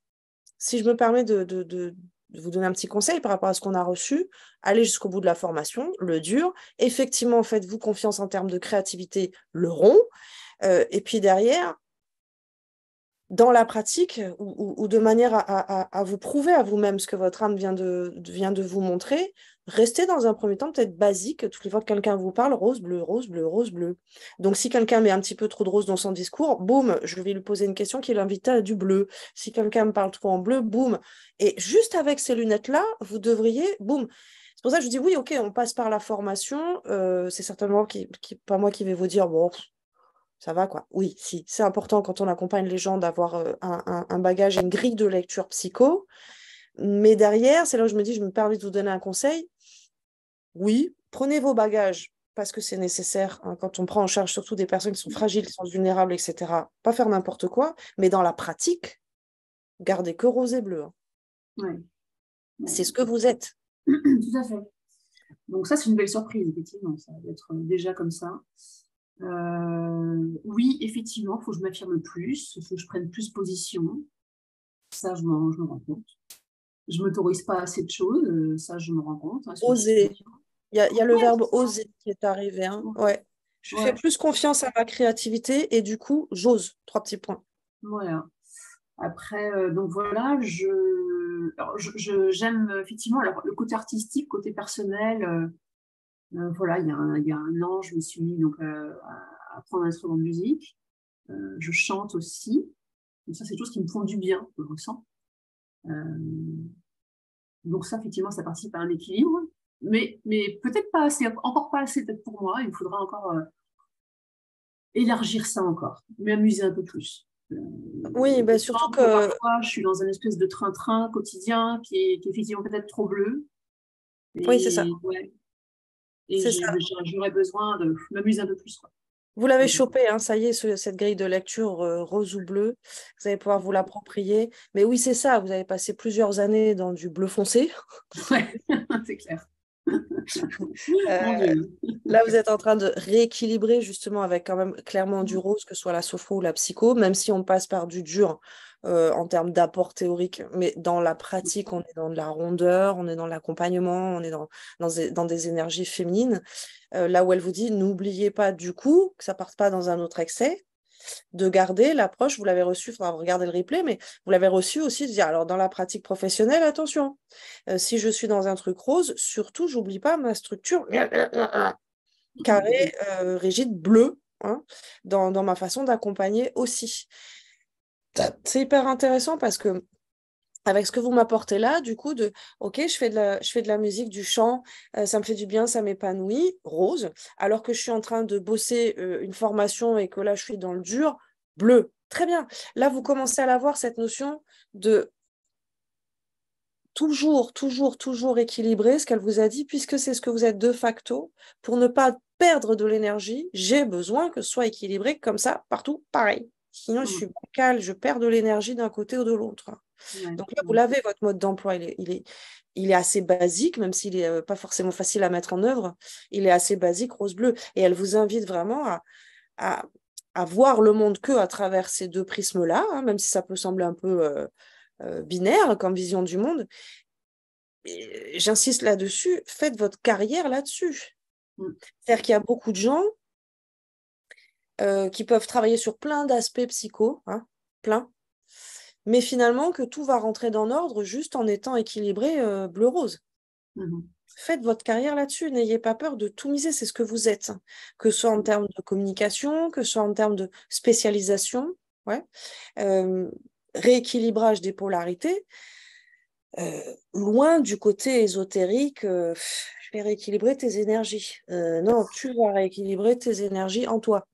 si je me permets de, vous donner un petit conseil par rapport à ce qu'on a reçu, allez jusqu'au bout de la formation, le dur. Effectivement, faites-vous confiance en termes de créativité, le rond. Euh, et puis derrière, dans la pratique ou, de manière à, vous prouver à vous-même ce que votre âme vient de, vous montrer, restez dans un premier temps peut-être basique. Toutes les fois que quelqu'un vous parle, rose, bleu, rose, bleu, rose, bleu. Donc si quelqu'un met un petit peu trop de rose dans son discours, boum, je vais lui poser une question qui l'invite à du bleu. Si quelqu'un me parle trop en bleu, boum. Et juste avec ces lunettes-là, vous devriez, boum. C'est pour ça que je dis oui, ok, on passe par la formation. Euh, c'est certainement pas moi qui vais vous dire, bon, ça va quoi. Oui, si, c'est important quand on accompagne les gens d'avoir euh, un, bagage une grille de lecture psycho. Mais derrière, c'est là où je me dis, je me permets de vous donner un conseil. Oui, prenez vos bagages parce que c'est nécessaire hein, quand on prend en charge surtout des personnes qui sont fragiles, qui sont vulnérables, etc. Pas faire n'importe quoi, mais dans la pratique, gardez que rose et bleu. Hein. C'est ce que vous êtes. Tout à fait. Donc ça, c'est une belle surprise, effectivement, ça, d'être déjà comme ça. Euh, oui, effectivement, il faut que je m'affirme plus, il faut que je prenne plus position. Ça, je me, rends compte. Je ne m'autorise pas assez de choses, euh, ça, je me rends compte. Hein, oser. Il y a, le verbe oser qui est arrivé. Hein. Je fais plus confiance à ma créativité et du coup, j'ose. Trois petits points. Voilà. Après, euh, donc voilà, je, j'aime effectivement alors, le côté artistique, côté personnel. Euh, voilà, il y, a un, an, je me suis mis donc, euh, à prendre un instrument de musique. Euh, je chante aussi. Donc ça, c'est tout ce qui me font du bien, je ressens. donc ça, effectivement, ça participe à un équilibre. Mais, peut-être pas assez, encore pas assez peut-être pour moi. Il faudra encore élargir ça encore, m'amuser un peu plus. oui, bah surtout que... Parfois, je suis dans un espèce de train-train quotidien qui est, qui effectivement peut-être trop bleu. oui, c'est ça. Et j'aurais besoin de m'amuser un peu plus. Vous l'avez mmh. chopé, hein, ça y est, cette grille de lecture euh, rose ou bleu, vous allez pouvoir vous l'approprier. Mais oui, c'est ça, vous avez passé plusieurs années dans du bleu foncé. Oui, c'est clair. Euh, là, vous êtes en train de rééquilibrer justement avec quand même clairement du rose, que ce soit la sophro ou la psycho, même si on passe par du dur euh, en termes d'apport théorique, mais dans la pratique, on est dans de la rondeur, on est dans l'accompagnement, on est dans, dans, des énergies féminines. Euh, là où elle vous dit, n'oubliez pas du coup que ça parte pas dans un autre excès, de garder l'approche, vous l'avez reçue, il faudra regarder le replay, mais vous l'avez reçu aussi de dire, alors dans la pratique professionnelle, attention, euh, si je suis dans un truc rose, surtout, j'oublie pas ma structure carré, euh, rigide, bleu, hein, dans ma façon d'accompagner aussi. C'est hyper intéressant parce que avec ce que vous m'apportez là, du coup, de OK, je fais de la, je fais de la musique, du chant, euh, ça me fait du bien, ça m'épanouit, rose, alors que je suis en train de bosser euh, une formation et que là, je suis dans le dur, bleu. Très bien. Là, vous commencez à l'avoir, cette notion de toujours, toujours, toujours équilibrer ce qu'elle vous a dit, puisque c'est ce que vous êtes de facto. Pour ne pas perdre de l'énergie, j'ai besoin que ce soit équilibré comme ça, partout, pareil. Sinon, je mmh. suis calme, je perds de l'énergie d'un côté ou de l'autre. Donc là, vous mm. l'avez, votre mode d'emploi, il est, assez basique, même s'il n'est euh, pas forcément facile à mettre en œuvre. Il est assez basique, rose-bleu. Et elle vous invite vraiment à, à, voir le monde que à travers ces deux prismes-là, hein, même si ça peut sembler un peu euh, euh, binaire comme vision du monde. J'insiste là-dessus, faites votre carrière là-dessus. Mm. C'est-à-dire qu'il y a beaucoup de gens qui peuvent travailler sur plein d'aspects psycho, hein, plein, mais finalement que tout va rentrer dans l'ordre juste en étant équilibré euh, bleu-rose. Mmh Faites votre carrière là-dessus, n'ayez pas peur de tout miser, c'est ce que vous êtes, que ce soit en termes de communication, que ce soit en termes de spécialisation, ouais. Euh, rééquilibrage des polarités, euh, loin du côté ésotérique, je vais rééquilibrer tes énergies. non, tu vas rééquilibrer tes énergies en toi.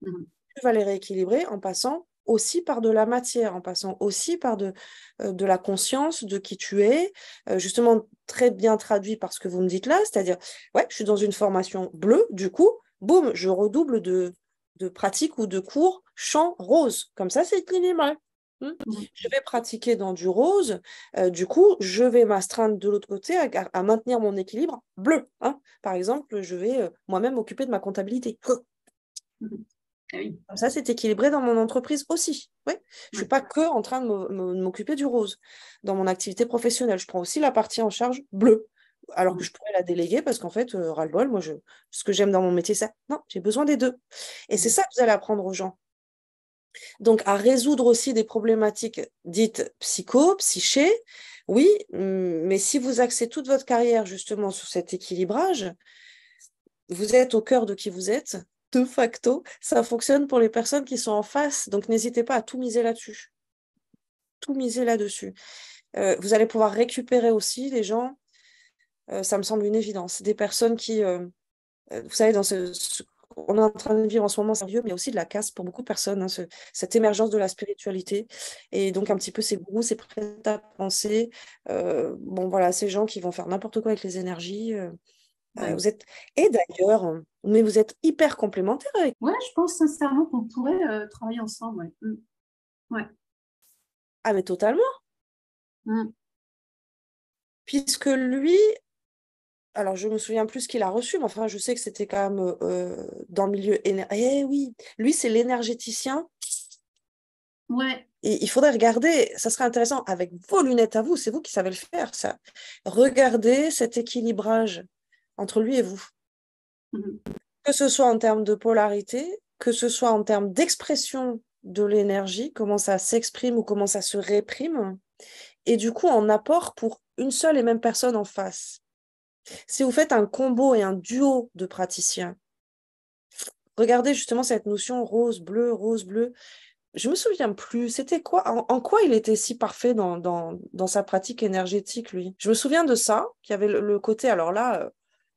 Mmh tu vas les rééquilibrer en passant aussi par de la matière, en passant aussi par de, euh, de la conscience de qui tu es, euh, justement très bien traduit par ce que vous me dites là, c'est-à-dire, ouais, je suis dans une formation bleue, du coup, boum, je redouble de, de pratique ou de cours chant rose, comme ça c'est minimal. Hein je vais pratiquer dans du rose, euh, du coup, je vais m'astreindre de l'autre côté à, maintenir mon équilibre bleu. Hein. Par exemple, je vais moi-même m'occuper de ma comptabilité. Mmh. Ah ça, c'est équilibré dans mon entreprise aussi. Oui. Je ne suis pas que en train de m'occuper du rose dans mon activité professionnelle. Je prends aussi la partie en charge bleue, alors que mmh. je pourrais la déléguer parce qu'en fait, euh, moi, ce que j'aime dans mon métier, ça. Non, j'ai besoin des deux. Et c'est mmh. ça que vous allez apprendre aux gens. Donc, à résoudre aussi des problématiques dites psycho, psyché, oui, mmh, mais si vous axez toute votre carrière justement sur cet équilibrage, vous êtes au cœur de qui vous êtes, de facto, ça fonctionne pour les personnes qui sont en face. Donc, n'hésitez pas à tout miser là-dessus. Tout miser là-dessus. Euh, vous allez pouvoir récupérer aussi les gens, euh, ça me semble une évidence, des personnes qui, euh, vous savez, dans ce, on est en train de vivre en ce moment sérieux, mais aussi de la casse pour beaucoup de personnes, hein, cette émergence de la spiritualité. Et donc, un petit peu ces gourous, ces prêts à penser. bon, voilà, ces gens qui vont faire n'importe quoi avec les énergies. Euh, vous êtes et d'ailleurs, euh, mais vous êtes hyper complémentaires. Avec... Ouais, je pense sincèrement qu'on pourrait euh, travailler ensemble. Mm. Ouais. Ah mais totalement. Mm. Puisque lui, alors je me souviens plus ce qu'il a reçu, mais enfin je sais que c'était quand même dans le milieu énergétique eh oui, lui c'est l'énergéticien. Ouais. Et il faudrait regarder, ça serait intéressant avec vos lunettes à vous, c'est vous qui savez le faire ça. Regardez cet équilibrage entre lui et vous. Mm-hmm. Que ce soit en termes de polarité, que ce soit en termes d'expression de l'énergie, comment ça s'exprime ou comment ça se réprime, et du coup en apport pour une seule et même personne en face. Si vous faites un combo et un duo de praticiens, regardez justement cette notion rose, bleu, rose, bleu. Je me souviens plus, c'était quoi en, quoi il était si parfait dans, dans, sa pratique énergétique, lui Je me souviens de ça, qui avait le côté, alors là, euh,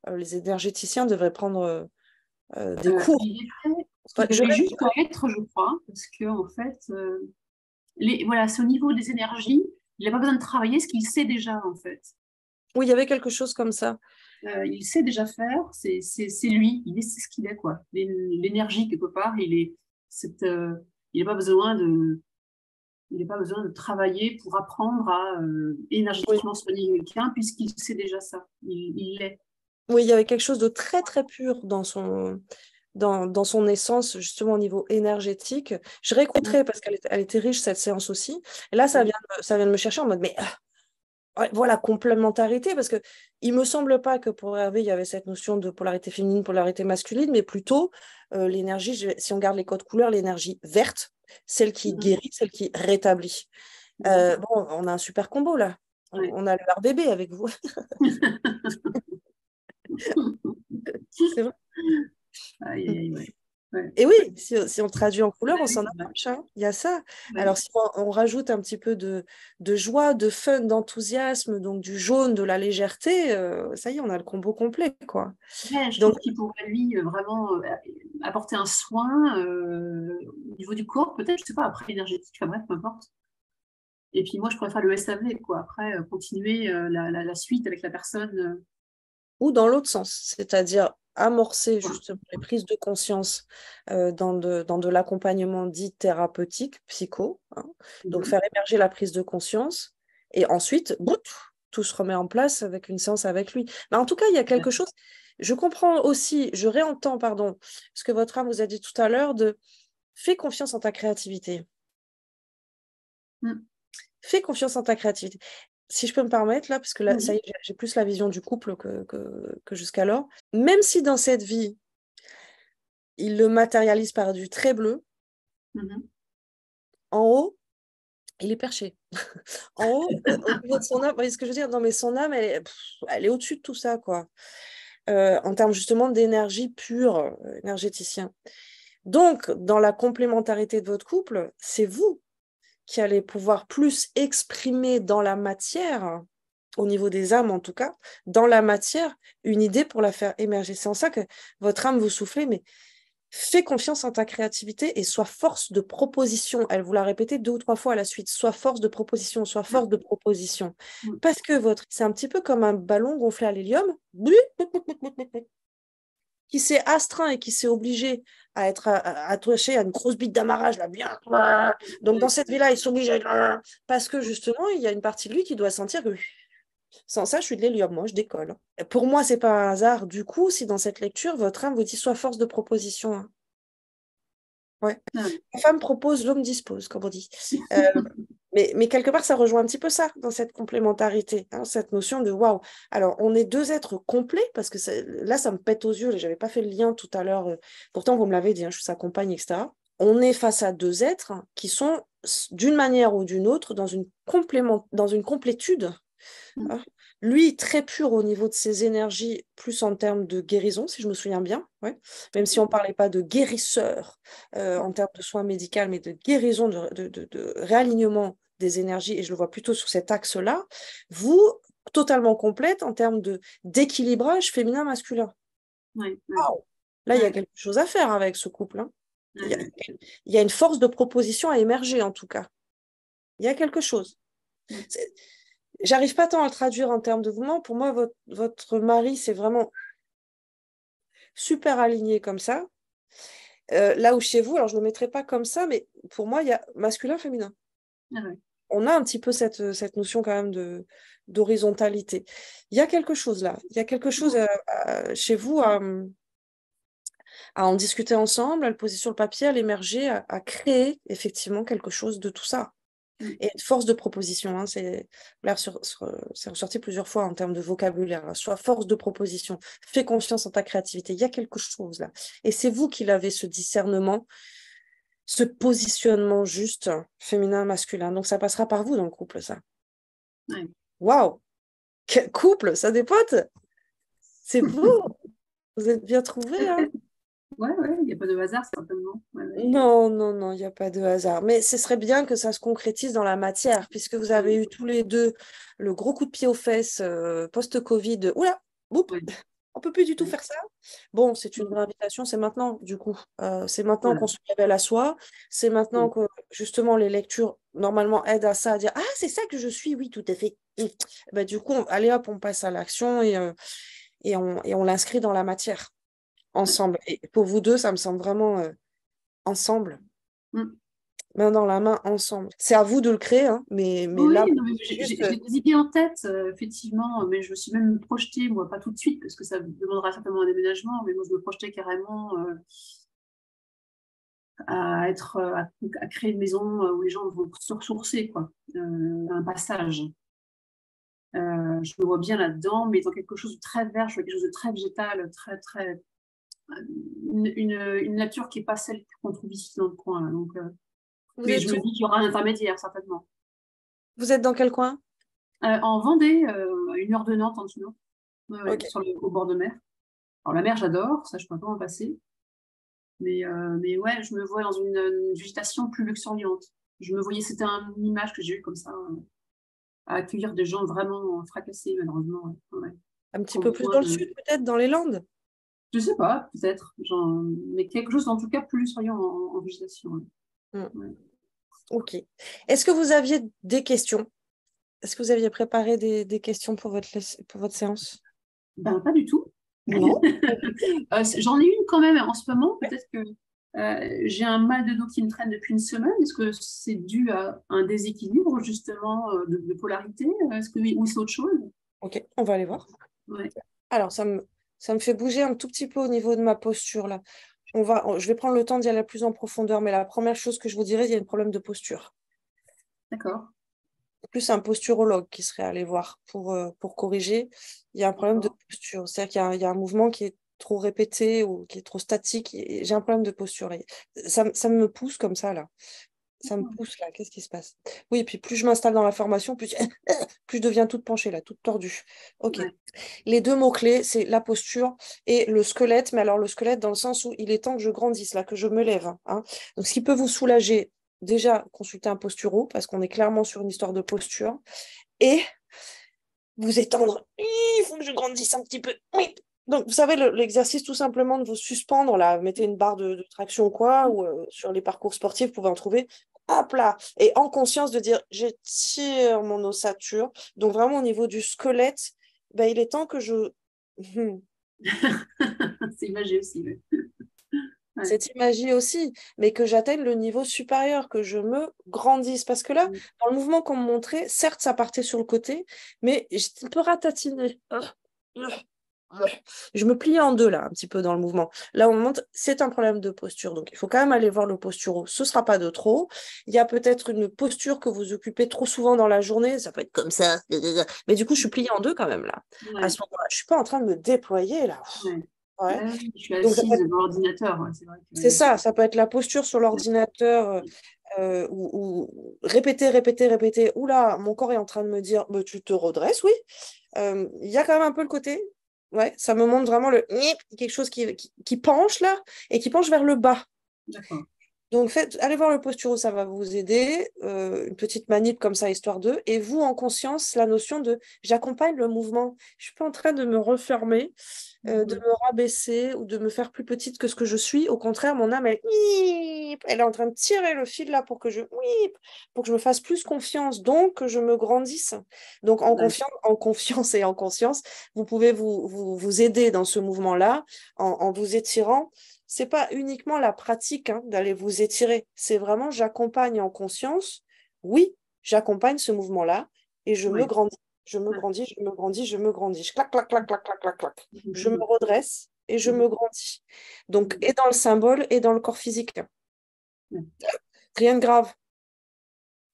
euh, les énergéticiens devraient prendre euh, euh, des cours. je vais juste connaître je crois, parce que en fait, les, voilà, c'est au niveau des énergies, il n'a pas besoin de travailler ce qu'il sait déjà, en fait. Oui, il y avait quelque chose comme ça. il sait déjà faire, c'est lui, il est, ce qu'il est, quoi. L'énergie, quelque part, il est, il n'a pas besoin de. Il pas besoin de travailler pour apprendre à euh, énergétiquement soigner quelqu'un, puisqu'il sait déjà ça. Il l'est. Oui, il y avait quelque chose de très très pur dans son, dans, son essence, justement au niveau énergétique. Je mmh. réécouterai parce qu'elle était riche cette séance aussi. Et là, ça mmh. vient, de, ça vient de me chercher en mode, mais ah, voilà, complémentarité, parce qu'il ne me semble pas que pour Hervé, il y avait cette notion de polarité féminine, polarité masculine, mais plutôt euh, l'énergie, si on garde les codes couleurs, l'énergie verte, celle qui mmh. guérit, celle qui rétablit. Euh, bon, on a un super combo là. On a le RBB avec vous. c'est vrai. Et oui, si, on traduit en couleur, on s'en approche. Hein. Il y a ça. Alors, si on, rajoute un petit peu de, joie, de fun, d'enthousiasme, donc du jaune, de la légèreté, euh, ça y est, on a le combo complet. Quoi. donc, qui pourrait, lui, euh, vraiment euh, apporter un soin au niveau du corps, peut-être, je sais pas, après énergétique, enfin bref, peu importe. Et puis, moi, je préfère le SAV, quoi. Après, continuer la, suite avec la personne ou dans l'autre sens, c'est-à-dire amorcer justement les prises de conscience euh, dans de, l'accompagnement dit thérapeutique, psycho. Hein. Donc mhm. faire émerger la prise de conscience et ensuite, tout se remet en place avec une séance avec lui. Mais en tout cas, il y a quelque chose. Je comprends aussi, je réentends, pardon, ce que votre âme vous a dit tout à l'heure de fais confiance en ta créativité. Mm. Fais confiance en ta créativité si je peux me permettre, là, parce que là, ça y est, j'ai plus la vision du couple que, que, jusqu'alors, même si dans cette vie, il le matérialise par du très bleu, mmh en haut, il est perché. en haut, au niveau de son âme, vous voyez ce que je veux dire Non, mais son âme, elle est, au-dessus de tout ça, quoi. Euh, en termes justement d'énergie pure, euh, énergéticien. Donc, dans la complémentarité de votre couple, c'est vous qui allait pouvoir plus exprimer dans la matière, au niveau des âmes en tout cas, dans la matière, une idée pour la faire émerger. C'est en ça que votre âme vous souffle. mais fais confiance en ta créativité et sois force de proposition. Elle vous l'a répété deux ou trois fois à la suite. Sois force de proposition, sois mm. force de proposition. Mm. Parce que votre, c'est un petit peu comme un ballon gonflé à l'hélium qui s'est astreint et qui s'est obligé à être attaché à une grosse bite d'amarrage, là, bien. Donc, dans cette vie-là, il s'oblige à. Parce que justement, il y a une partie de lui qui doit sentir que sans ça, je suis de l'hélium, moi, je décolle. Pour moi, c'est pas un hasard, du coup, si dans cette lecture, votre âme vous dit soit force de proposition. Hein. Ouais. Ah. La femme propose, l'homme dispose, comme on dit. Euh, Mais, quelque part, ça rejoint un petit peu ça dans cette complémentarité, hein, cette notion de waouh. Alors, on est deux êtres complets parce que là, ça me pète aux yeux. Je n'avais pas fait le lien tout à l'heure. Euh, pourtant, vous me l'avez dit, hein, je suis sa compagne, etc. On est face à deux êtres qui sont, d'une manière ou d'une autre, dans une, complément, dans une complétude Mm. Ah. Lui, très pur au niveau de ses énergies, plus en termes de guérison, si je me souviens bien, ouais. même si on ne mm. parlait pas de guérisseur euh, en termes de soins médicaux, mais de guérison, de, réalignement des énergies, et je le vois plutôt sur cet axe-là, vous, totalement complète en termes d'équilibrage féminin-masculin. Là, il y a quelque chose à faire avec ce couple. Hein. il y a une force de proposition à émerger, en tout cas. Il y a quelque chose. Mm. J'arrive pas tant à le traduire en termes de mouvement. Pour moi, votre, mari, c'est vraiment super aligné comme ça. Euh, là où chez vous, alors je ne le mettrai pas comme ça, mais pour moi, il y a masculin, féminin. Ah On a un petit peu cette, notion quand même d'horizontalité. Il y a quelque chose là, il y a quelque chose chez vous à, en discuter ensemble, à le poser sur le papier, à l'émerger, à, créer effectivement quelque chose de tout ça et force de proposition. Hein, c'est ressorti plusieurs fois en termes de vocabulaire. Hein, soit force de proposition, fais confiance en ta créativité. Il y a quelque chose là. Et c'est vous qui l'avez, ce discernement, ce positionnement juste hein, féminin-masculin. Donc, ça passera par vous dans le couple, ça. Waouh Quel couple, ça potes, C'est vous, Vous êtes bien trouvés, hein ouais, il n'y a pas de hasard, certainement. Non, non, non, il n'y a pas de hasard. Mais ce serait bien que ça se concrétise dans la matière, puisque vous avez eu tous les deux le gros coup de pied aux fesses euh, post-Covid. Oula, boum On peut plus du tout faire ça. Bon, c'est une invitation, c'est maintenant, du coup. Euh, c'est maintenant qu'on se révèle à soi. C'est maintenant que, justement, les lectures, normalement, aident à ça, à dire Ah, c'est ça que je suis, oui, tout à fait. bah, du coup, allez hop, on passe à l'action et, euh, et on, et on l'inscrit dans la matière ensemble. Et pour vous deux, ça me semble vraiment euh, ensemble. Mm. Main dans la main, ensemble. C'est à vous de le créer, hein, mais, mais là. J'ai des idées en tête, euh, effectivement, mais je me suis même projetée, moi, pas tout de suite, parce que ça demandera certainement un déménagement, mais moi, je me projetais carrément euh, à être à, créer une maison où les gens vont se ressourcer quoi un passage je me vois bien là-dedans mais dans quelque chose de très vert je vois quelque chose de très végétal très très une, une, nature qui n'est pas celle qu'on trouve ici dans le coin. Hein, donc, euh, je me dis qu'il y aura un intermédiaire, certainement. Vous êtes dans quel coin euh, En Vendée, à euh, une heure de Nantes, en dessous. au bord de mer. Alors, la mer, j'adore, ça, je ne peux pas en passer. Mais, mais ouais, je me vois dans une, végétation plus luxuriante. Je me voyais, c'était une image que j'ai eue comme ça, à accueillir des gens vraiment fracassés, malheureusement. Un petit peu plus dans le sud, peut-être, dans les Landes je sais pas, peut-être, mais quelque chose en tout cas plus soyons en, en végétation. Mm. Ok. Est-ce que vous aviez des questions Est-ce que vous aviez préparé des, questions pour votre, pour votre séance ben, Pas du tout. Non. Euh, j'en ai une quand même en ce moment. Peut-être que euh, j'ai un mal de dos qui me traîne depuis une semaine. Est-ce que c'est dû à un déséquilibre justement euh, de, polarité Est-ce que oui, ou c'est autre chose Ok, on va aller voir. Ouais. Alors, ça me ça me fait bouger un tout petit peu au niveau de ma posture là. On va, je vais prendre le temps d'y aller plus en profondeur, mais la première chose que je vous dirais, il y a un problème de posture. D'accord. Plus un posturologue qui serait allé voir pour, euh, pour corriger. Il y a un problème de posture. C'est-à-dire qu'il y, a un, mouvement qui est trop répété ou qui est trop statique. J'ai un problème de posture. Ça, ça, me pousse comme ça, là. Ça me mmh. pousse là, qu'est-ce qui se passe Oui, et puis plus je m'installe dans la formation, plus, plus je deviens toute penchée là, toute tordue. Ok. Les deux mots-clés, c'est la posture et le squelette, mais alors le squelette dans le sens où il est temps que je grandisse là, que je me lève. Hein. Donc ce qui peut vous soulager, déjà consulter un posturo, parce qu'on est clairement sur une histoire de posture, et vous étendre. Il faut que je grandisse un petit peu. Oui, donc, vous savez, l'exercice tout simplement de vous suspendre, là, mettez une barre de, traction ou quoi, ou euh, sur les parcours sportifs, vous pouvez en trouver, hop là, et en conscience de dire, j'étire mon ossature. Donc, vraiment, au niveau du squelette, ben, il est temps que je... C'est imagé aussi. Mais... C'est Cette aussi, mais que j'atteigne le niveau supérieur, que je me grandisse. Parce que là, dans le mouvement qu'on me montrait, certes, ça partait sur le côté, mais j'étais un peu je me plie en deux là, un petit peu dans le mouvement. Là, on monte, c'est un problème de posture. Donc, il faut quand même aller voir le posturo. Ce ne sera pas de trop. Il y a peut-être une posture que vous occupez trop souvent dans la journée. Ça peut être comme ça. Mais du coup, je suis pliée en deux quand même là. je suis pas en train de me déployer là. Ah je suis assise l'ordinateur. C'est ça, ça peut être la posture sur l'ordinateur. Euh, euh, ou, ou, répéter, répéter, répéter, oula, mon corps est en train de me dire, bah, tu te redresses, oui. Euh, il y a quand même un peu le côté, Ouais, ça me montre vraiment le quelque chose qui, penche là et qui penche vers le bas. Donc, faites, allez voir le posturo, ça va vous aider. Euh, une petite manip comme ça, histoire d'eux. Et vous, en conscience, la notion de j'accompagne le mouvement. Je suis pas en train de me refermer, euh, de mhm. me rabaisser ou de me faire plus petite que ce que je suis. Au contraire, mon âme, elle, elle est en train de tirer le fil là pour que je, pour que je me fasse plus confiance, donc que je me grandisse. Donc, en, confiance, en confiance et en conscience, vous pouvez vous, vous, vous aider dans ce mouvement-là en vous étirant c'est pas uniquement la pratique hein, d'aller vous étirer, c'est vraiment j'accompagne en conscience. Oui, j'accompagne ce mouvement-là et je me grandis, je me grandis, je me grandis, je me grandis. Je clac, clac, mmh Je me redresse et je mmh. me grandis. Donc, mmh. et dans le symbole et dans le corps physique. Rien de grave.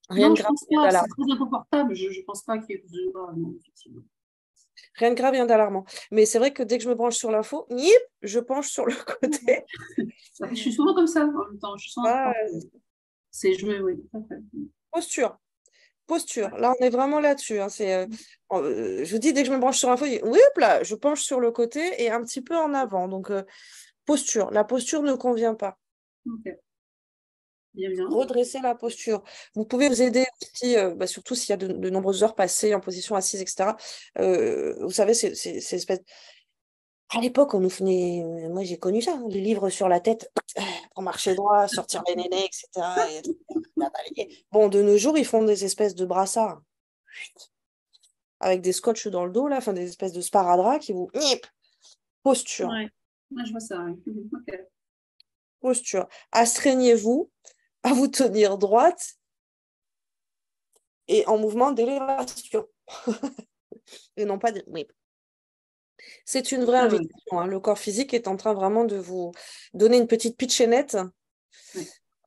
Rien de grave. C'est très inconfortable. Je ne pense pas qu'il y ait de non, Rien de grave, rien d'alarmant. Mais c'est vrai que dès que je me branche sur l'info, je penche sur le côté. je suis souvent comme ça en même temps. Ah, c'est joué, oui. Posture. Posture. Là, on est vraiment là-dessus. Hein. Euh, mm. euh, je dis, dès que je me branche sur l'info, je, oui, là, je penche sur le côté et un petit peu en avant. Donc, euh, posture. La posture ne convient pas. Bien, Redresser la posture. Vous pouvez vous aider aussi, euh, bah, surtout s'il y a de, nombreuses heures passées en position assise, etc. Euh, vous savez, ces espèces. À l'époque, on nous faisait. Euh, moi, j'ai connu ça, hein, les livres sur la tête pour marcher droit, sortir les nénés, etc. Bon, de nos jours, ils font des espèces de brassards avec des scotch dans le dos, là, enfin, des espèces de sparadrap qui vous. Posture. Moi, je vois ça. posture. Astreignez-vous, à vous tenir droite et en mouvement d'élévation. et non pas de... Oui. C'est une vraie ah invitation. Hein. Le corps physique est en train vraiment de vous donner une petite pitch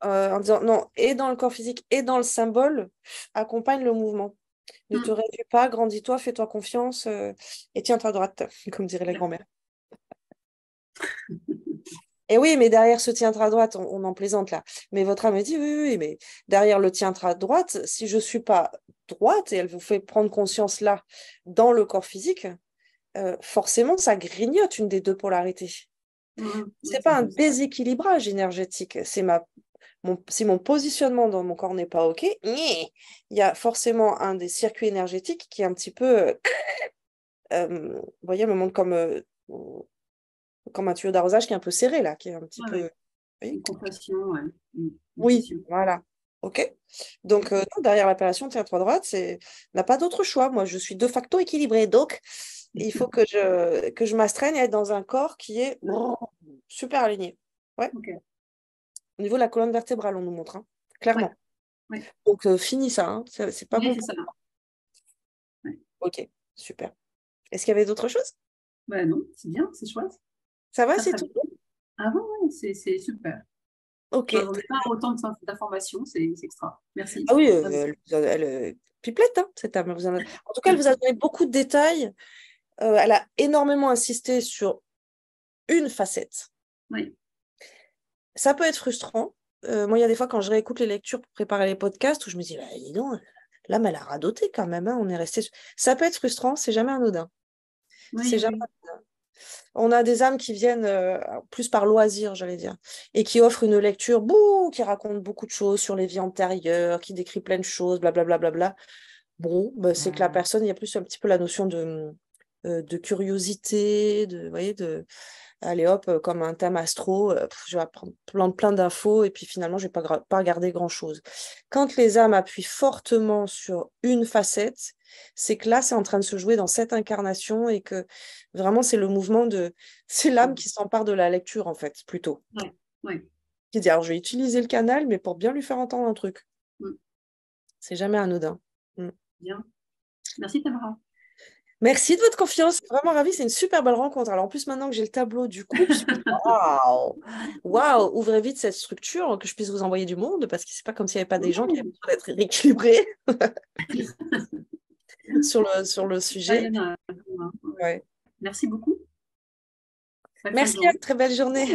euh, en disant non, et dans le corps physique et dans le symbole, accompagne le mouvement. Ne mm. te réduis pas, grandis-toi, fais-toi confiance euh, et tiens-toi droite, comme dirait la ah. grand-mère. Et oui, mais derrière ce à droite, on, en plaisante là. Mais votre âme dit oui, oui, mais derrière le à droite, si je ne suis pas droite, et elle vous fait prendre conscience là, dans le corps physique, euh, forcément, ça grignote une des deux polarités. Mmh, mmh. Ce n'est pas un déséquilibrage énergétique, c'est ma si mon positionnement dans mon corps n'est pas OK, il y a forcément un des circuits énergétiques qui est un petit peu, euh, euh, vous voyez, me montre comme comme un tuyau d'arrosage qui est un peu serré là, qui est un petit peu. Oui, Une compression, ouais. oui voilà. OK Donc, euh, derrière l'appellation à droit droite, c'est n'a pas d'autre choix. Moi, je suis de facto équilibrée. Donc, il faut que je, que je m'astreigne à être dans un corps qui est super aligné. Ouais. Au niveau de la colonne vertébrale, on nous montre, hein, clairement. Donc, euh, fini ça. Hein. C'est pas bon. OK, super. Est-ce qu'il y avait d'autres choses bah Non, c'est bien, c'est chouette. Ça va, c'est tout Ah oui, oui, c'est super. Ok. On n'a pas autant d'informations, c'est extra. Merci. Ah oui, euh, elle, euh, pipelette, hein, cette âme. En... tout cas, elle vous a donné beaucoup de détails. Euh, elle a énormément insisté sur une facette. Oui. Ça peut être frustrant. moi, il y a des fois quand je réécoute les lectures pour préparer les podcasts où je me dis, bah, dis donc, l'âme, elle a radoté quand même. Hein, on est resté. Ça peut être frustrant, c'est jamais anodin. c'est jamais anodin on a des âmes qui viennent euh, plus par loisir, j'allais dire, et qui offrent une lecture, bouh, qui raconte beaucoup de choses sur les vies antérieures, qui décrit plein de choses, blablabla. Bon, bah, c'est que la personne, il y a plus un petit peu la notion de, euh, de curiosité, de, voyez, allez hop, euh, comme un thème astro, je vais apprendre plein, plein d'infos et puis finalement, je ne vais pas, pas regarder grand-chose. Quand les âmes appuient fortement sur une facette, c'est que là, c'est en train de se jouer dans cette incarnation et que vraiment, c'est le mouvement de. C'est l'âme qui s'empare de la lecture, en fait, plutôt. Oui. Qui dit alors, je vais utiliser le canal, mais pour bien lui faire entendre un truc. Mm. C'est jamais anodin. Mm. Bien. Merci, Tamara. Merci de votre confiance. Vraiment ravie. C'est une super belle rencontre. Alors, en plus, maintenant que j'ai le tableau du coup waouh wow Ouvrez vite cette structure, que je puisse vous envoyer du monde, parce que c'est pas comme s'il n'y avait pas des gens qui avaient mm. besoin d'être rééquilibrés. sur le, sur le sujet. Hein. Merci beaucoup. Merci, très belle journée.